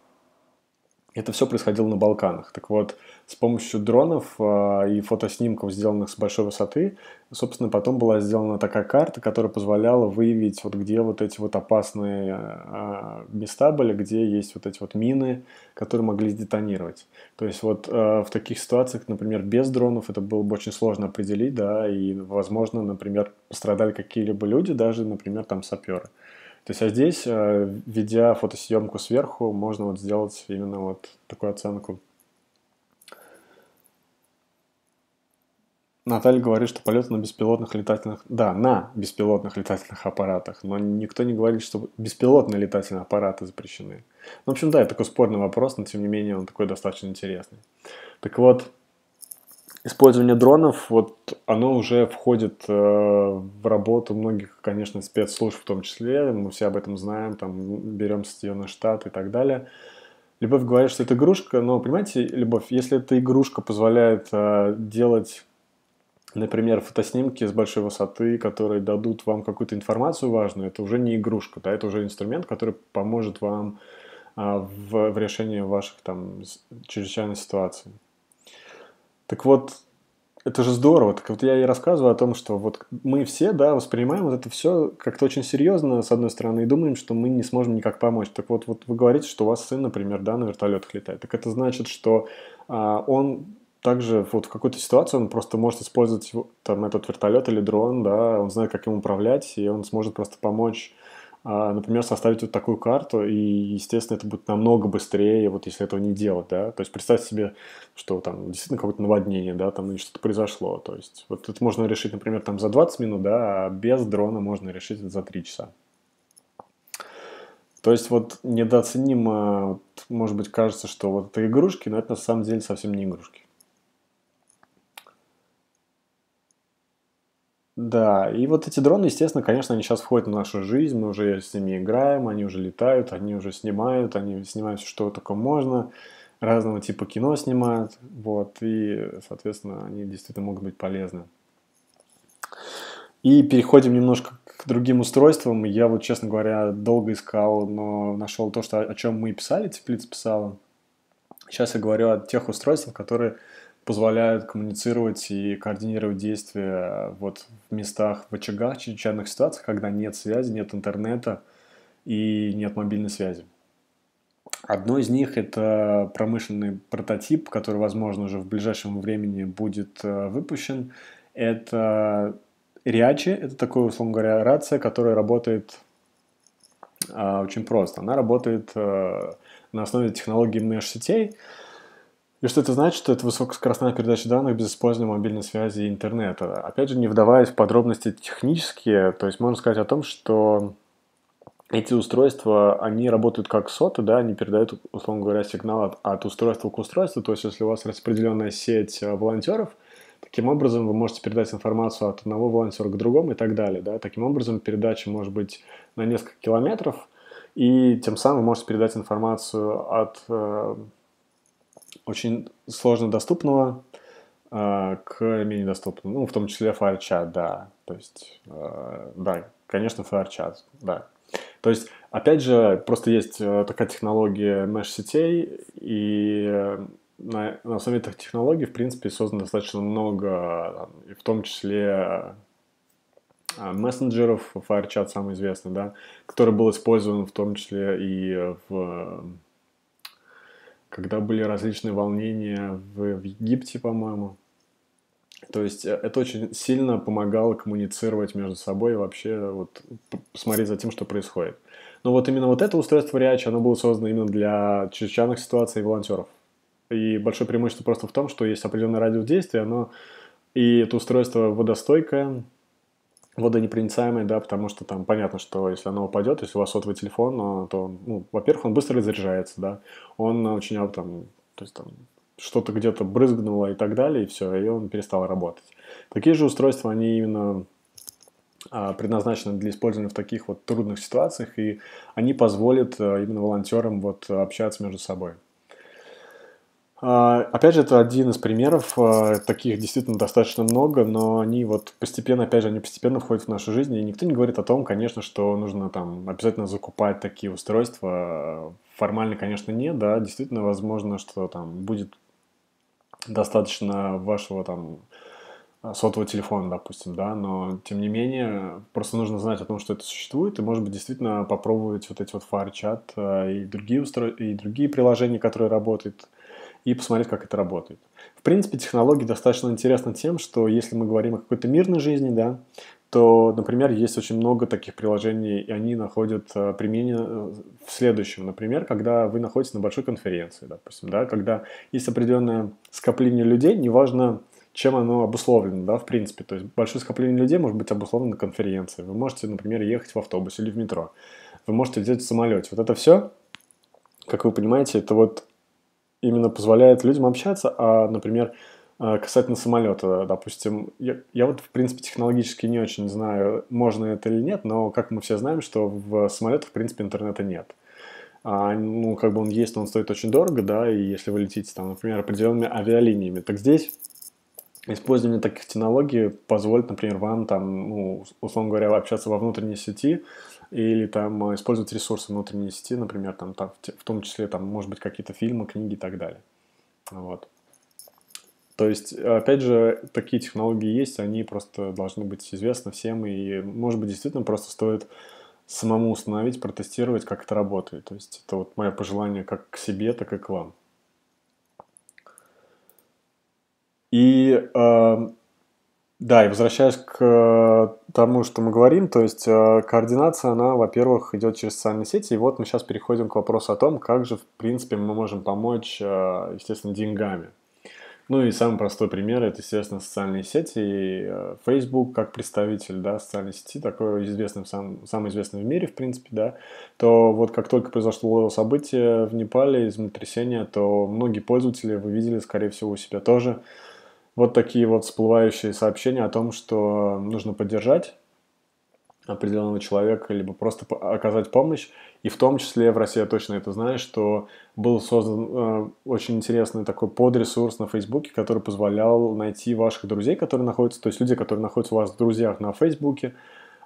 Это все происходило на Балканах. Так вот, с помощью дронов э, и фотоснимков, сделанных с большой высоты, собственно, потом была сделана такая карта, которая позволяла выявить, вот где вот эти вот опасные э, места были, где есть вот эти вот мины, которые могли детонировать. То есть вот э, в таких ситуациях, например, без дронов это было бы очень сложно определить, да, и, возможно, например, пострадали какие-либо люди, даже, например, там саперы. То есть, а здесь, э, ведя фотосъемку сверху, можно вот сделать именно вот такую оценку. Наталья говорит, что полет на беспилотных летательных... Да, на беспилотных летательных аппаратах, но никто не говорит, что беспилотные летательные аппараты запрещены. Ну, в общем, да, это такой спорный вопрос, но тем не менее он такой достаточно интересный. Так вот, использование дронов, вот оно уже входит э, в работу многих, конечно, спецслужб в том числе, мы все об этом знаем, там, берем Соединенные Штаты и так далее. Любовь говорит, что это игрушка, но, понимаете, Любовь, если эта игрушка позволяет э, делать, например, фотоснимки с большой высоты, которые дадут вам какую-то информацию важную, это уже не игрушка, да, это уже инструмент, который поможет вам э, в, в решении ваших там чрезвычайных ситуаций. Так вот, это же здорово. Так вот я и рассказываю о том, что вот мы все, да, воспринимаем вот это все как-то очень серьезно, с одной стороны, и думаем, что мы не сможем никак помочь. Так вот, вот вы говорите, что у вас сын, например, да, на вертолетах летает. Так это значит, что а, он также вот в какую то ситуацию он просто может использовать там этот вертолет или дрон, да, он знает, как им управлять, и он сможет просто помочь а, например, составить вот такую карту, и, естественно, это будет намного быстрее, вот если этого не делать, да, то есть представьте себе, что там действительно какое-то наводнение, да, там или что-то произошло, то есть вот это можно решить, например, там за 20 минут, да, а без дрона можно решить это за 3 часа. То есть вот недооценимо, вот, может быть, кажется, что вот это игрушки, но это на самом деле совсем не игрушки. Да, и вот эти дроны, естественно, конечно, они сейчас входят в нашу жизнь, мы уже с ними играем, они уже летают, они уже снимают, они снимают все, что только можно, разного типа кино снимают, вот, и, соответственно, они действительно могут быть полезны. И переходим немножко к другим устройствам. Я вот, честно говоря, долго искал, но нашел то, что, о чем мы и писали, Теплица писала. Сейчас я говорю о тех устройствах, которые позволяют коммуницировать и координировать действия э, вот в местах, в очагах, чрезвычайных ситуаций, когда нет связи, нет интернета и нет мобильной связи. Одно из них – это промышленный прототип, который, возможно, уже в ближайшем времени будет э, выпущен. Это Риачи, это такое, условно говоря, рация, которая работает э, очень просто. Она работает э, на основе технологии меш-сетей, э, и что это значит, что это высокоскоростная передача данных без использования мобильной связи и интернета. Опять же, не вдаваясь в подробности технические, то есть можно сказать о том, что эти устройства, они работают как соты, да, они передают, условно говоря, сигнал от, от устройства к устройству, то есть если у вас распределенная сеть э, волонтеров, таким образом вы можете передать информацию от одного волонтера к другому и так далее, да, таким образом передача может быть на несколько километров, и тем самым вы можете передать информацию от э, очень сложно доступного э, к менее доступному, ну, в том числе FireChat, да. То есть, э, да, конечно, FireChat, да. То есть, опять же, просто есть э, такая технология mesh-сетей, и э, на, на основе этих технологий, в принципе, создано достаточно много, там, и в том числе а, мессенджеров, FireChat самый известный, да, который был использован в том числе и в когда были различные волнения в, в Египте, по-моему. То есть э, это очень сильно помогало коммуницировать между собой и вообще вот смотреть за тем, что происходит. Но вот именно вот это устройство Реач, оно было создано именно для чрезвычайных ситуаций и волонтеров. И большое преимущество просто в том, что есть определенное радиус действия, оно и это устройство водостойкое, водонепроницаемый, да, потому что там понятно, что если оно упадет, если у вас сотовый телефон, а, то, ну, во-первых, он быстро разряжается, да, он очень, а, там, то есть там что-то где-то брызгнуло и так далее, и все, и он перестал работать. Такие же устройства, они именно а, предназначены для использования в таких вот трудных ситуациях, и они позволят именно волонтерам вот общаться между собой. А, опять же, это один из примеров, а, таких действительно достаточно много, но они вот постепенно, опять же, они постепенно входят в нашу жизнь, и никто не говорит о том, конечно, что нужно там обязательно закупать такие устройства. Формально, конечно, нет, да, действительно, возможно, что там будет достаточно вашего там сотового телефона, допустим, да, но тем не менее просто нужно знать о том, что это существует, и, может быть, действительно попробовать вот эти вот FireChat а, и другие, устро... и другие приложения, которые работают и посмотреть, как это работает. В принципе, технологии достаточно интересны тем, что если мы говорим о какой-то мирной жизни, да, то, например, есть очень много таких приложений, и они находят э, применение э, в следующем. Например, когда вы находитесь на большой конференции, допустим, да, когда есть определенное скопление людей, неважно, чем оно обусловлено, да, в принципе. То есть большое скопление людей может быть обусловлено конференцией. Вы можете, например, ехать в автобусе или в метро. Вы можете взять в самолете. Вот это все, как вы понимаете, это вот именно позволяет людям общаться, а, например, а, касательно самолета, допустим, я, я вот, в принципе, технологически не очень знаю, можно это или нет, но, как мы все знаем, что в самолетах, в принципе, интернета нет. А, ну, как бы он есть, но он стоит очень дорого, да, и если вы летите, там, например, определенными авиалиниями, так здесь использование таких технологий позволит, например, вам, там, ну, условно говоря, общаться во внутренней сети, или там э, использовать ресурсы внутренней сети, например, там, там в том числе там, может быть, какие-то фильмы, книги и так далее. Вот. То есть, опять же, такие технологии есть, они просто должны быть известны всем, и, может быть, действительно просто стоит самому установить, протестировать, как это работает. То есть, это вот мое пожелание как к себе, так и к вам. И э, да, и возвращаясь к э, тому, что мы говорим, то есть э, координация, она, во-первых, идет через социальные сети, и вот мы сейчас переходим к вопросу о том, как же, в принципе, мы можем помочь, э, естественно, деньгами. Ну и самый простой пример – это, естественно, социальные сети. И Facebook как представитель да, социальной сети, такой известный, сам, самый известный в мире, в принципе, да, то вот как только произошло событие в Непале, землетрясение, то многие пользователи, вы видели, скорее всего, у себя тоже – вот такие вот всплывающие сообщения о том, что нужно поддержать определенного человека, либо просто оказать помощь. И в том числе в России я точно это знаю, что был создан э, очень интересный такой подресурс на Фейсбуке, который позволял найти ваших друзей, которые находятся, то есть люди, которые находятся у вас в друзьях на Фейсбуке.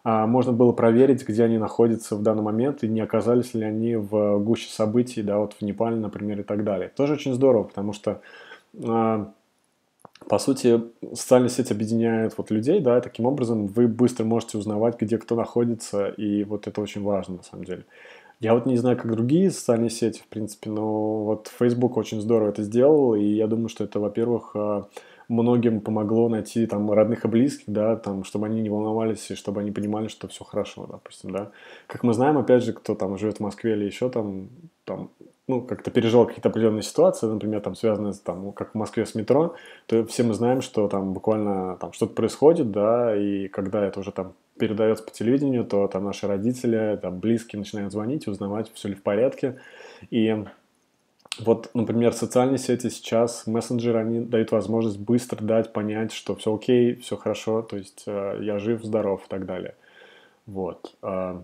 Э, можно было проверить, где они находятся в данный момент и не оказались ли они в гуще событий, да, вот в Непале, например, и так далее. Тоже очень здорово, потому что э, по сути, социальная сеть объединяет вот людей, да, и таким образом вы быстро можете узнавать, где кто находится, и вот это очень важно, на самом деле. Я вот не знаю, как другие социальные сети, в принципе, но вот Facebook очень здорово это сделал, и я думаю, что это, во-первых, а, многим помогло найти там родных и близких, да, там, чтобы они не волновались и чтобы они понимали, что все хорошо, допустим, да. Как мы знаем, опять же, кто там живет в Москве или еще там, там ну, как-то переживал какие-то определенные ситуации, например, там, связанные, там, ну, как в Москве с метро, то все мы знаем, что там буквально там что-то происходит, да, и когда это уже там передается по телевидению, то там наши родители, там, близкие начинают звонить, узнавать, все ли в порядке, и вот, например, социальные сети сейчас, мессенджеры, они дают возможность быстро дать понять, что все окей, все хорошо, то есть э, я жив, здоров и так далее. Вот. Э,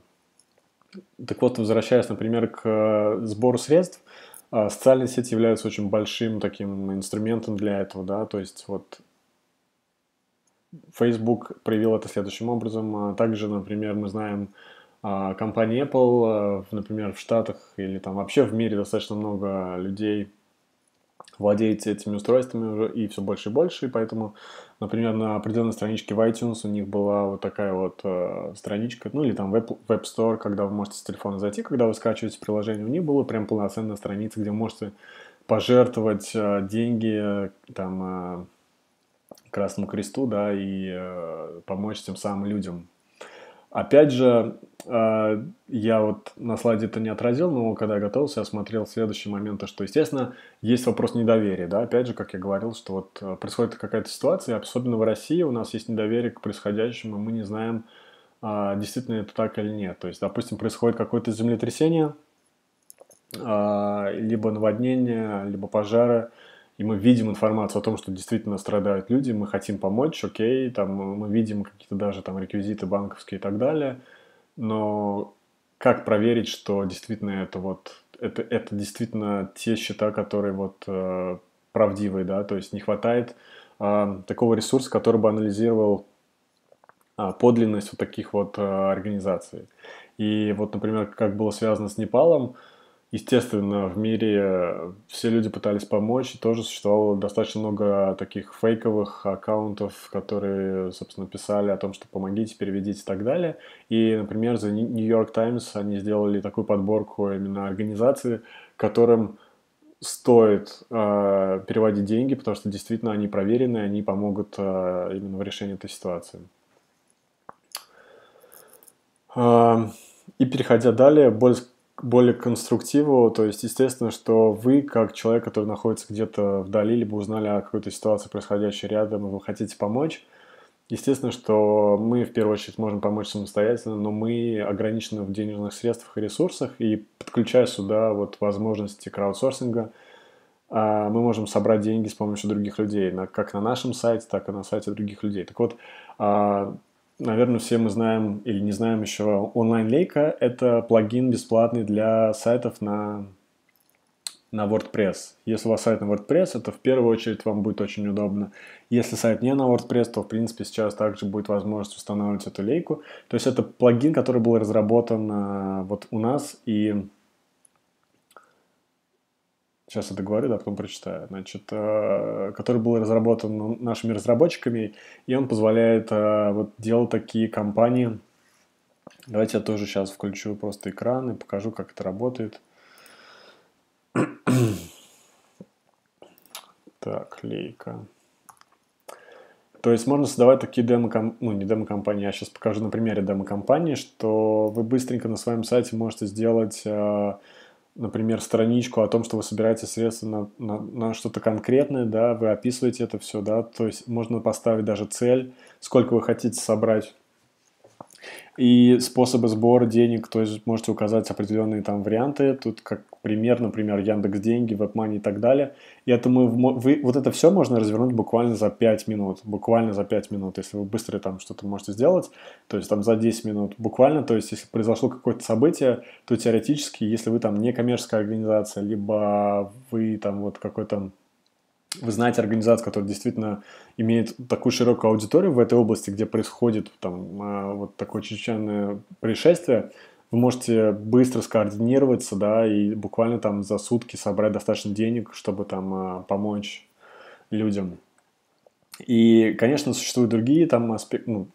так вот, возвращаясь, например, к э, сбору средств, э, социальные сети являются очень большим таким инструментом для этого, да, то есть вот Facebook проявил это следующим образом. А также, например, мы знаем а, компании Apple, э, например, в Штатах или там вообще в мире достаточно много людей владеет этими устройствами уже и все больше и больше, и поэтому Например, на определенной страничке в iTunes у них была вот такая вот э, страничка, ну или там веб, веб Store, когда вы можете с телефона зайти, когда вы скачиваете приложение, у них была прям полноценная страница, где можете пожертвовать э, деньги э, там э, Красному Кресту, да, и э, помочь тем самым людям, Опять же, а, я вот на слайде это не отразил, но когда я готовился, я смотрел следующие моменты, что, естественно, есть вопрос недоверия, да, опять же, как я говорил, что вот э, происходит какая-то ситуация, особенно в России у нас есть недоверие к происходящему, и мы не знаем, а, действительно это так или нет. То есть, допустим, происходит какое-то землетрясение, а, либо наводнение, либо пожары – и мы видим информацию о том, что действительно страдают люди, мы хотим помочь, окей, там мы видим какие-то даже там реквизиты банковские и так далее, но как проверить, что действительно это вот это, это действительно те счета, которые вот э, правдивые, да, то есть не хватает э, такого ресурса, который бы анализировал э, подлинность вот таких вот э, организаций. И вот, например, как было связано с Непалом, э, естественно, в мире э, все люди пытались помочь, и тоже существовало достаточно много таких фейковых аккаунтов, которые, собственно, писали о том, что помогите, переведите и так далее. И, например, за New York Times они сделали такую подборку именно организаций, которым стоит э, переводить деньги, потому что действительно они проверены, они помогут э, именно в решении этой ситуации. Э, и переходя далее, более более к конструктиву, то есть, естественно, что вы, как человек, который находится где-то вдали, либо узнали о какой-то ситуации, происходящей рядом, и вы хотите помочь, естественно, что мы в первую очередь можем помочь самостоятельно, но мы ограничены в денежных средствах и ресурсах, и подключая сюда вот возможности краудсорсинга, а, мы можем собрать деньги с помощью других людей, как на нашем сайте, так и на сайте других людей. Так вот, а, наверное, все мы знаем или не знаем еще онлайн-лейка. Это плагин бесплатный для сайтов на, на WordPress. Если у вас сайт на WordPress, это в первую очередь вам будет очень удобно. Если сайт не на WordPress, то, в принципе, сейчас также будет возможность устанавливать эту лейку. То есть это плагин, который был разработан а, вот у нас и сейчас это говорю, да, потом прочитаю, значит, э, который был разработан нашими разработчиками, и он позволяет э, вот делать такие компании. Давайте я тоже сейчас включу просто экран и покажу, как это работает. Так, лейка. То есть можно создавать такие демо ну не демо-компании, я сейчас покажу на примере демо-компании, что вы быстренько на своем сайте можете сделать э, например, страничку о том, что вы собираете средства на, на, на что-то конкретное, да, вы описываете это все, да, то есть можно поставить даже цель, сколько вы хотите собрать и способы сбора денег, то есть можете указать определенные там варианты, тут как пример, например, Яндекс Деньги, WebMoney и так далее. И это мы, вы, вот это все можно развернуть буквально за 5 минут, буквально за 5 минут, если вы быстро там что-то можете сделать, то есть там за 10 минут буквально, то есть если произошло какое-то событие, то теоретически, если вы там не коммерческая организация, либо вы там вот какой-то вы знаете организацию, которая действительно имеет такую широкую аудиторию в этой области, где происходит там а, вот такое чрезвычайное происшествие, вы можете быстро скоординироваться, да, и буквально там за сутки собрать достаточно денег, чтобы там а, помочь людям. И, конечно, существуют другие там аспекты, ну,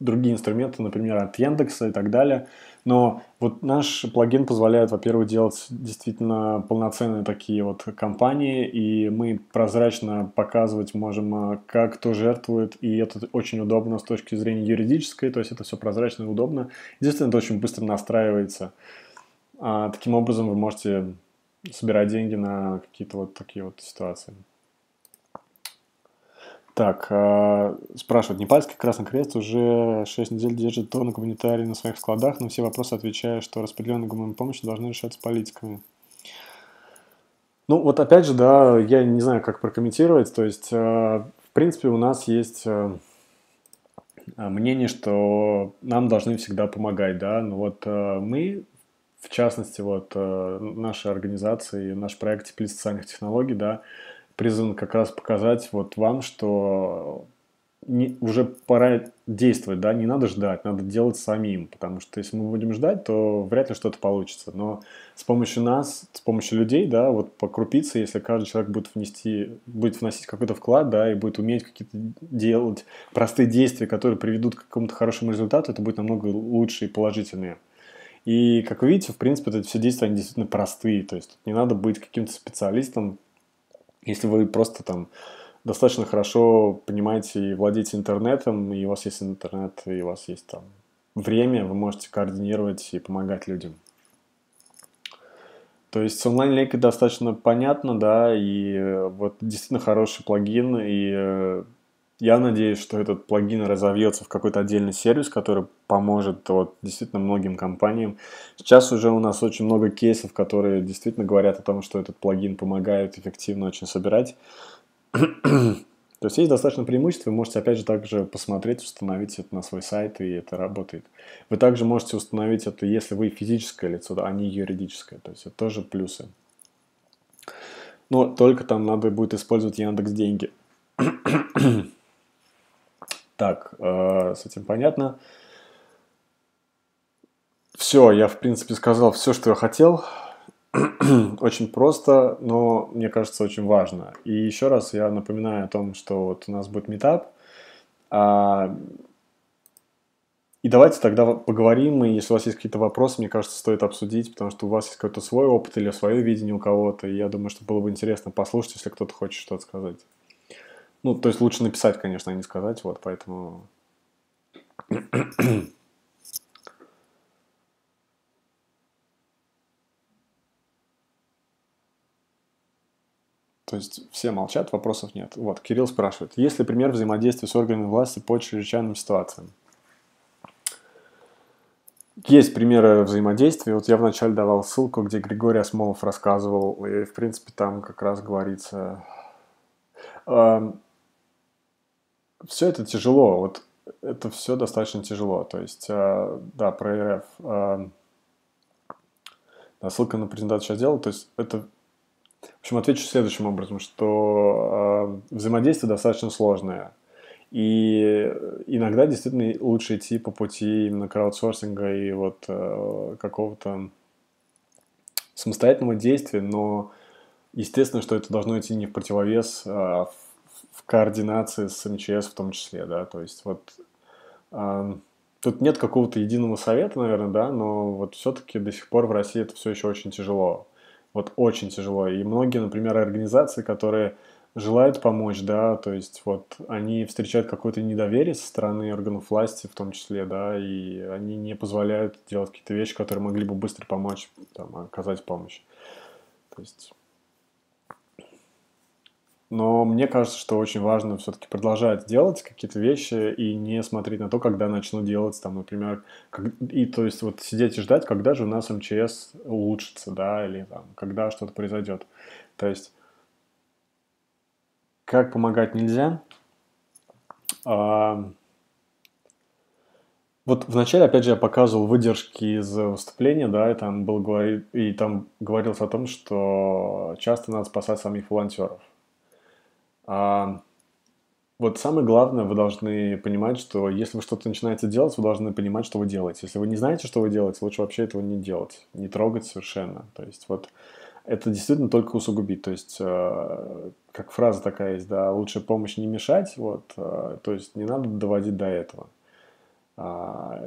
другие инструменты, например, от Яндекса и так далее – но вот наш плагин позволяет, во-первых, делать действительно полноценные такие вот компании, и мы прозрачно показывать можем, а, как кто жертвует, и это очень удобно с точки зрения юридической, то есть это все прозрачно и удобно. Единственное, это очень быстро настраивается. А, таким образом, вы можете собирать деньги на какие-то вот такие вот ситуации. Так, э, спрашивают, Непальский Красный Крест уже 6 недель держит тонны гуманитарий на своих складах, но все вопросы отвечают, что распределенная гуманитарная помощь должна решаться политиками. Ну, вот опять же, да, я не знаю, как прокомментировать. То есть, э, в принципе, у нас есть э, мнение, что нам должны всегда помогать, да. Но ну, вот э, мы, в частности, вот э, наши организации, наш проект «Теплиц социальных технологий», да, призван как раз показать вот вам, что не, уже пора действовать, да, не надо ждать, надо делать самим, потому что если мы будем ждать, то вряд ли что-то получится. Но с помощью нас, с помощью людей, да, вот по крупице, если каждый человек будет внести, будет вносить какой-то вклад, да, и будет уметь какие-то делать простые действия, которые приведут к какому-то хорошему результату, это будет намного лучше и положительнее. И, как вы видите, в принципе, это все действия, они действительно простые, то есть тут не надо быть каким-то специалистом, если вы просто там достаточно хорошо понимаете и владеете интернетом, и у вас есть интернет, и у вас есть там время, вы можете координировать и помогать людям. То есть с онлайн-лейкой достаточно понятно, да, и э, вот действительно хороший плагин, и э, я надеюсь, что этот плагин разовьется в какой-то отдельный сервис, который поможет вот, действительно многим компаниям. Сейчас уже у нас очень много кейсов, которые действительно говорят о том, что этот плагин помогает эффективно очень собирать. То есть есть достаточно преимуществ, вы можете опять же также посмотреть, установить это на свой сайт, и это работает. Вы также можете установить это, если вы физическое лицо, а не юридическое. То есть это тоже плюсы. Но только там надо будет использовать Яндекс деньги. Так, э, с этим понятно. Все, я, в принципе, сказал все, что я хотел. очень просто, но, мне кажется, очень важно. И еще раз я напоминаю о том, что вот у нас будет метап. А... И давайте тогда поговорим, и если у вас есть какие-то вопросы, мне кажется, стоит обсудить, потому что у вас есть какой-то свой опыт или свое видение у кого-то, и я думаю, что было бы интересно послушать, если кто-то хочет что-то сказать. Ну, то есть лучше написать, конечно, а не сказать, вот, поэтому... То есть все молчат, вопросов нет. Вот, Кирилл спрашивает, есть ли пример взаимодействия с органами власти по чрезвычайным ситуациям? Есть примеры взаимодействия. Вот я вначале давал ссылку, где Григорий Осмолов рассказывал, и, в принципе, там как раз говорится... Эм, все это тяжело, вот это все достаточно тяжело. То есть, э, да, про РФ, э, да, ссылка на презентацию сейчас делал, то есть это... В общем, отвечу следующим образом, что э, взаимодействие достаточно сложное. И иногда действительно лучше идти по пути именно краудсорсинга и вот какого-то самостоятельного действия, но естественно, что это должно идти не в противовес, а в в координации с МЧС в том числе, да, то есть вот э, тут нет какого-то единого совета, наверное, да, но вот все-таки до сих пор в России это все еще очень тяжело, вот очень тяжело, и многие, например, организации, которые желают помочь, да, то есть вот они встречают какое-то недоверие со стороны органов власти в том числе, да, и они не позволяют делать какие-то вещи, которые могли бы быстро помочь, там, оказать помощь. То есть но мне кажется, что очень важно все-таки продолжать делать какие-то вещи и не смотреть на то, когда начну делать, там, например, как... и то есть вот сидеть и ждать, когда же у нас МЧС улучшится, да, или там, когда что-то произойдет. То есть как помогать нельзя. А... Вот вначале, опять же, я показывал выдержки из выступления, да, и там, был, и там говорилось о том, что часто надо спасать самих волонтеров. А, вот самое главное, вы должны понимать, что если вы что-то начинаете делать, вы должны понимать, что вы делаете. Если вы не знаете, что вы делаете, лучше вообще этого не делать, не трогать совершенно. То есть вот это действительно только усугубит. То есть, э, как фраза такая есть, да, лучше помощь не мешать, вот, э, то есть не надо доводить до этого. А,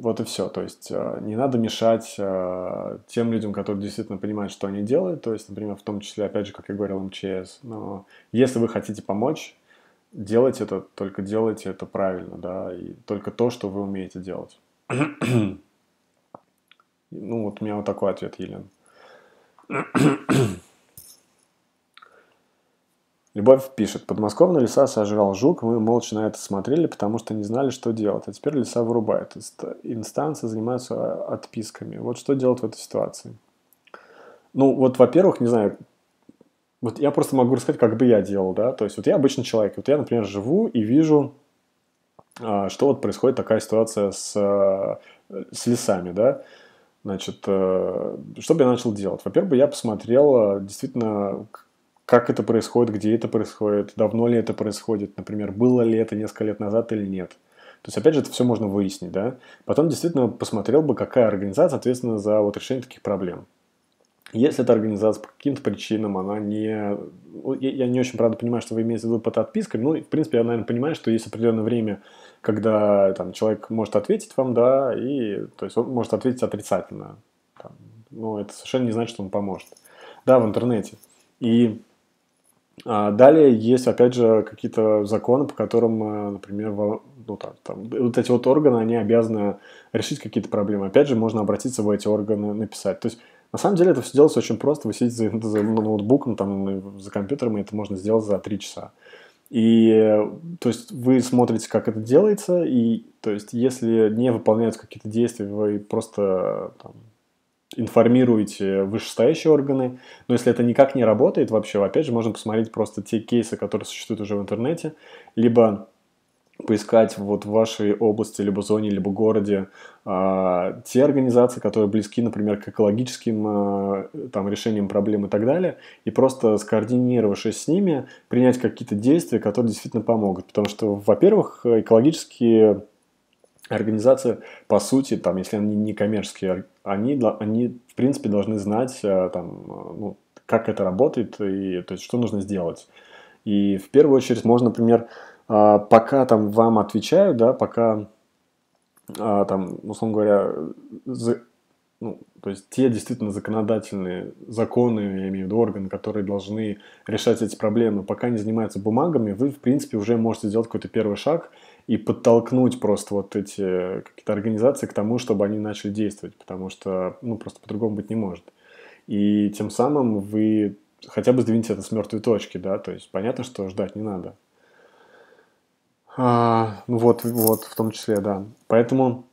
вот и все. То есть э, не надо мешать э, тем людям, которые действительно понимают, что они делают. То есть, например, в том числе, опять же, как я говорил, МЧС. Но если вы хотите помочь, делайте это, только делайте это правильно, да, и только то, что вы умеете делать. ну, вот у меня вот такой ответ, Елена. Любовь пишет, подмосковные леса сожрал жук, мы молча на это смотрели, потому что не знали, что делать. А теперь леса вырубают. Инстанции занимаются отписками. Вот что делать в этой ситуации? Ну, вот, во-первых, не знаю, вот я просто могу рассказать, как бы я делал, да, то есть вот я обычный человек, вот я, например, живу и вижу, а, что вот происходит такая ситуация с, э, с лесами, да, значит, э, что бы я начал делать? Во-первых, я посмотрел э, действительно, как это происходит, где это происходит, давно ли это происходит, например, было ли это несколько лет назад или нет. То есть, опять же, это все можно выяснить, да. Потом действительно посмотрел бы, какая организация ответственна за вот решение таких проблем. Если эта организация по каким-то причинам, она не... Ну, я не очень, правда, понимаю, что вы имеете в виду под отписками. Ну, в принципе, я, наверное, понимаю, что есть определенное время, когда там, человек может ответить вам, да, и то есть он может ответить отрицательно. Там, но это совершенно не значит, что он поможет. Да, в интернете. И а далее есть, опять же, какие-то законы, по которым, э, например, ну, там, там, вот эти вот органы, они обязаны решить какие-то проблемы. Опять же, можно обратиться в эти органы, написать. То есть, на самом деле, это все делается очень просто. Вы сидите за, за ноутбуком, там, за компьютером, и это можно сделать за три часа. И, то есть, вы смотрите, как это делается, и, то есть, если не выполняются какие-то действия, вы просто там, информируете вышестоящие органы. Но если это никак не работает вообще, опять же, можно посмотреть просто те кейсы, которые существуют уже в интернете, либо поискать вот в вашей области, либо зоне, либо городе э, те организации, которые близки, например, к экологическим э, там, решениям проблем и так далее, и просто скоординировавшись с ними, принять какие-то действия, которые действительно помогут. Потому что, во-первых, экологические организация по сути, там, если они не коммерческие, они, они в принципе, должны знать, э, там, э, ну, как это работает и то есть, что нужно сделать. И в первую очередь можно, например, э, пока там вам отвечают, да, пока там, условно говоря, за, ну, то есть те действительно законодательные законы, я имею в виду органы, которые должны решать эти проблемы, пока не занимаются бумагами, вы, в принципе, уже можете сделать какой-то первый шаг – и подтолкнуть просто вот эти э, какие-то организации к тому, чтобы они начали действовать, потому что, ну, просто по-другому быть не может. И тем самым вы хотя бы сдвинете это с мертвой точки, да, то есть понятно, что ждать не надо. А, ну вот, вот, в том числе, да. Поэтому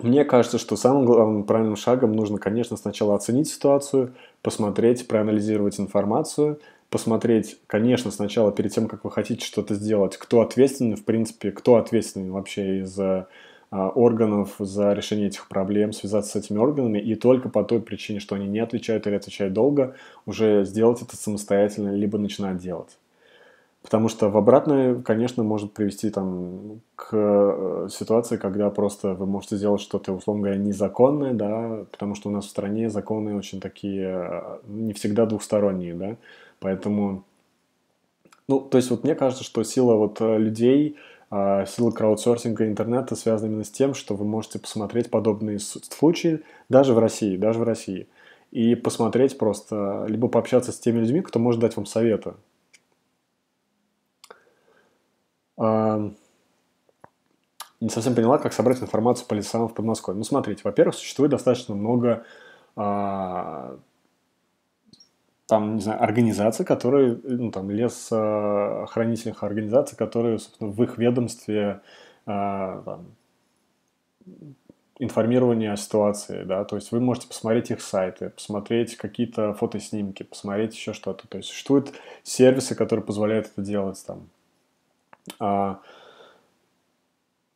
мне кажется, что самым главным правильным шагом нужно, конечно, сначала оценить ситуацию, посмотреть, проанализировать информацию, посмотреть, конечно, сначала перед тем, как вы хотите что-то сделать, кто ответственный, в принципе, кто ответственный вообще из э, а, органов за решение этих проблем, связаться с этими органами, и только по той причине, что они не отвечают или отвечают долго, уже сделать это самостоятельно, либо начинать делать. Потому что в обратное, конечно, может привести там, к э, ситуации, когда просто вы можете сделать что-то, условно говоря, незаконное, да, потому что у нас в стране законы очень такие, э, не всегда двухсторонние, да, Поэтому, ну, то есть вот мне кажется, что сила вот э, людей, а, сила краудсорсинга интернета связана именно с тем, что вы можете посмотреть подобные случаи даже в России, даже в России. И посмотреть просто, либо пообщаться с теми людьми, кто может дать вам советы. А, не совсем поняла, как собрать информацию по лесам в Подмосковье. Ну, смотрите, во-первых, существует достаточно много а, там, не знаю, организации, которые, ну, там, лесохранительных организаций, которые, собственно, в их ведомстве э, там, информирование о ситуации, да, то есть вы можете посмотреть их сайты, посмотреть какие-то фотоснимки, посмотреть еще что-то, то есть существуют сервисы, которые позволяют это делать там. А,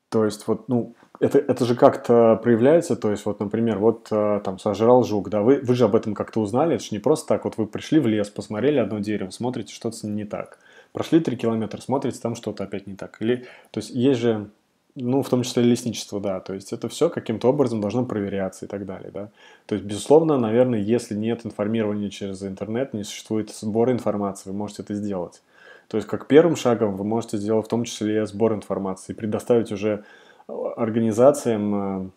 то есть вот, ну, это, это же как-то проявляется, то есть вот, например, вот э, там сожрал жук, да, вы, вы же об этом как-то узнали, это же не просто так, вот вы пришли в лес, посмотрели одно дерево, смотрите, что-то не так, прошли три километра, смотрите, там что-то опять не так, или, то есть есть же, ну, в том числе лесничество, да, то есть это все каким-то образом должно проверяться и так далее, да, то есть, безусловно, наверное, если нет информирования через интернет, не существует сбора информации, вы можете это сделать, то есть как первым шагом вы можете сделать в том числе сбор информации, предоставить уже организациям,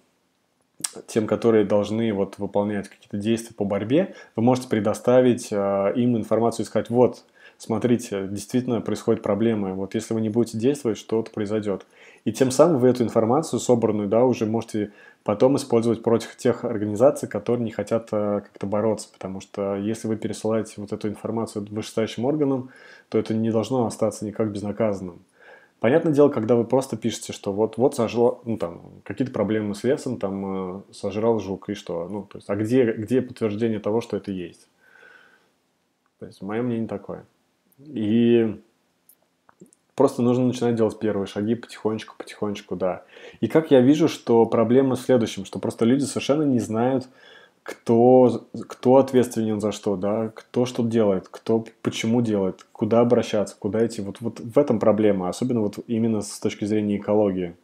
э, тем, которые должны вот выполнять какие-то действия по борьбе, вы можете предоставить э, им информацию и сказать, вот, смотрите, действительно происходит проблема, вот если вы не будете действовать, что-то произойдет. И тем самым вы эту информацию собранную, да, уже можете потом использовать против тех организаций, которые не хотят э, как-то бороться, потому что если вы пересылаете вот эту информацию вышестоящим органам, то это не должно остаться никак безнаказанным. Понятное дело, когда вы просто пишете, что вот, вот сожрал, ну там, какие-то проблемы с лесом, там, э, сожрал жук и что, ну, то есть, а где, где подтверждение того, что это есть? То есть, мое мнение такое. И просто нужно начинать делать первые шаги потихонечку, потихонечку, да. И как я вижу, что проблема в следующем, что просто люди совершенно не знают, кто, кто ответственен за что, да, кто что делает, кто почему делает, куда обращаться, куда идти. Вот, вот в этом проблема, особенно вот именно с точки зрения экологии.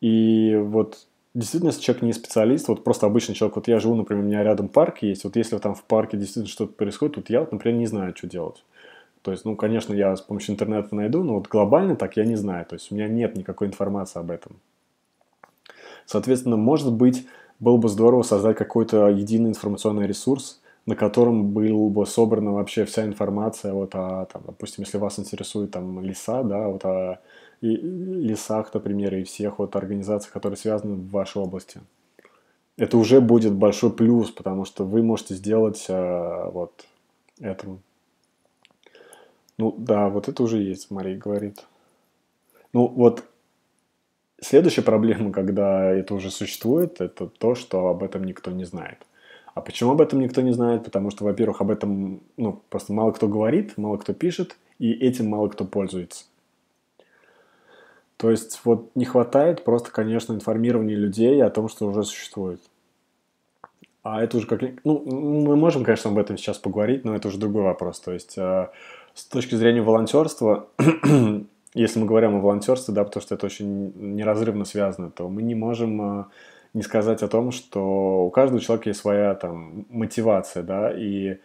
И вот действительно, если человек не специалист, вот просто обычный человек, вот я живу, например, у меня рядом парк есть, вот если там в парке действительно что-то происходит, вот я, вот, например, не знаю, что делать. То есть, ну, конечно, я с помощью интернета найду, но вот глобально так я не знаю. То есть у меня нет никакой информации об этом. Соответственно, может быть, было бы здорово создать какой-то единый информационный ресурс, на котором был бы собрана вообще вся информация вот о, а, там, допустим, если вас интересуют там леса, да, вот о а, и лесах, например, и всех вот организаций, которые связаны в вашей области. Это уже будет большой плюс, потому что вы можете сделать э, вот этому. Ну да, вот это уже есть, Мария говорит. Ну вот Следующая проблема, когда это уже существует, это то, что об этом никто не знает. А почему об этом никто не знает? Потому что, во-первых, об этом ну, просто мало кто говорит, мало кто пишет, и этим мало кто пользуется. То есть вот не хватает просто, конечно, информирования людей о том, что уже существует. А это уже как... Ну, мы можем, конечно, об этом сейчас поговорить, но это уже другой вопрос. То есть э, с точки зрения волонтерства если мы говорим о волонтерстве, да, потому что это очень неразрывно связано, то мы не можем э, не сказать о том, что у каждого человека есть своя там мотивация, да, и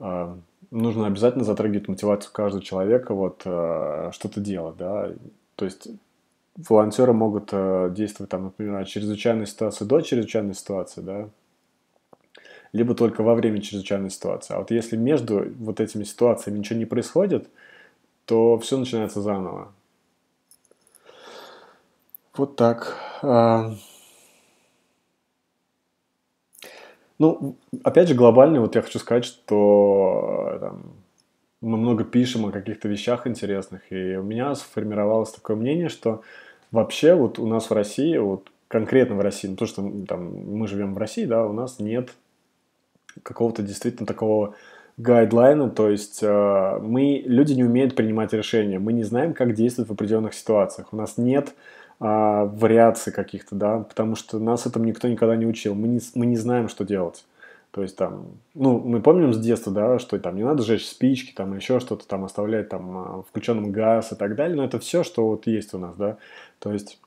э, нужно обязательно затрагивать мотивацию каждого человека вот э, что-то делать, да, то есть волонтеры могут э, действовать там, например, от чрезвычайной ситуации до чрезвычайной ситуации, да, либо только во время чрезвычайной ситуации. А вот если между вот этими ситуациями ничего не происходит – то все начинается заново. Вот так. А, ну, опять же, глобально вот я хочу сказать, что э, там, мы много пишем о каких-то вещах интересных, и у меня сформировалось такое мнение, что вообще вот у нас в России, вот конкретно в России, ну, то, что там мы живем в России, да, у нас нет какого-то действительно такого гайдлайны, то есть э, мы, люди не умеют принимать решения, мы не знаем, как действовать в определенных ситуациях, у нас нет э, вариаций каких-то, да, потому что нас этому никто никогда не учил, мы не, мы не знаем, что делать. То есть там, ну, мы помним с детства, да, что там не надо жечь спички, там еще что-то там оставлять там а, включенным газ и так далее, но это все, что вот есть у нас, да. То есть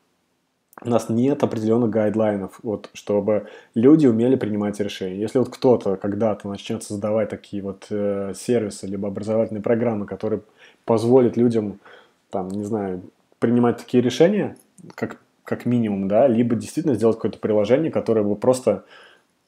у нас нет определенных гайдлайнов, вот, чтобы люди умели принимать решения. Если вот кто-то когда-то начнет создавать такие вот э, сервисы, либо образовательные программы, которые позволят людям, там, не знаю, принимать такие решения, как, как минимум, да, либо действительно сделать какое-то приложение, которое бы просто,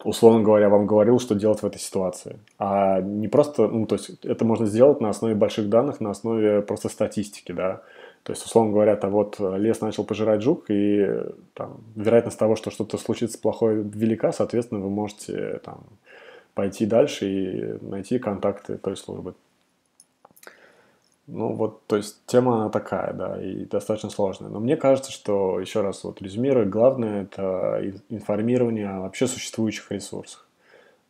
условно говоря, вам говорил, что делать в этой ситуации. А не просто, ну, то есть это можно сделать на основе больших данных, на основе просто статистики, да, то есть, условно говоря, то вот э, лес начал пожирать жук, и э, там, вероятность того, что что-то случится плохое, велика, соответственно, вы можете э, там, пойти дальше и найти контакты той службы. Ну вот, то есть тема она такая, да, и достаточно сложная. Но мне кажется, что, еще раз вот резюмирую, главное это информирование о вообще существующих ресурсах.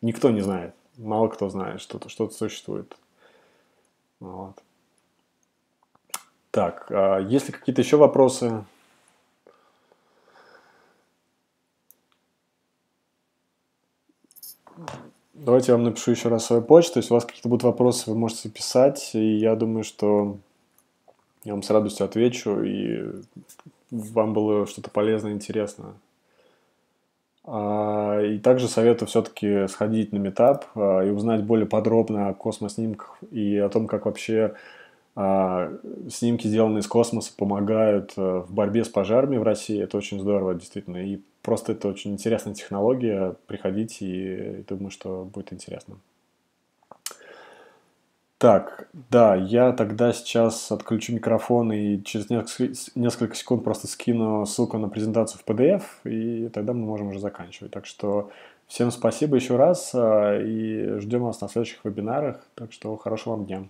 Никто не знает, мало кто знает, что-то что существует. Вот. Так, а есть ли какие-то еще вопросы? Давайте я вам напишу еще раз свою почту. Если у вас какие-то будут вопросы, вы можете писать. И я думаю, что я вам с радостью отвечу. И вам было что-то полезное, интересное. А, и также советую все-таки сходить на метап а, и узнать более подробно о космоснимках и о том, как вообще а, снимки, сделанные из космоса, помогают э, в борьбе с пожарами в России. Это очень здорово, действительно. И просто это очень интересная технология. Приходите, и думаю, что будет интересно. Так, да, я тогда сейчас отключу микрофон и через несколько, секунд просто скину ссылку на презентацию в PDF, и тогда мы можем уже заканчивать. Так что всем спасибо еще раз э, и ждем вас на следующих вебинарах. Так что хорошего вам дня.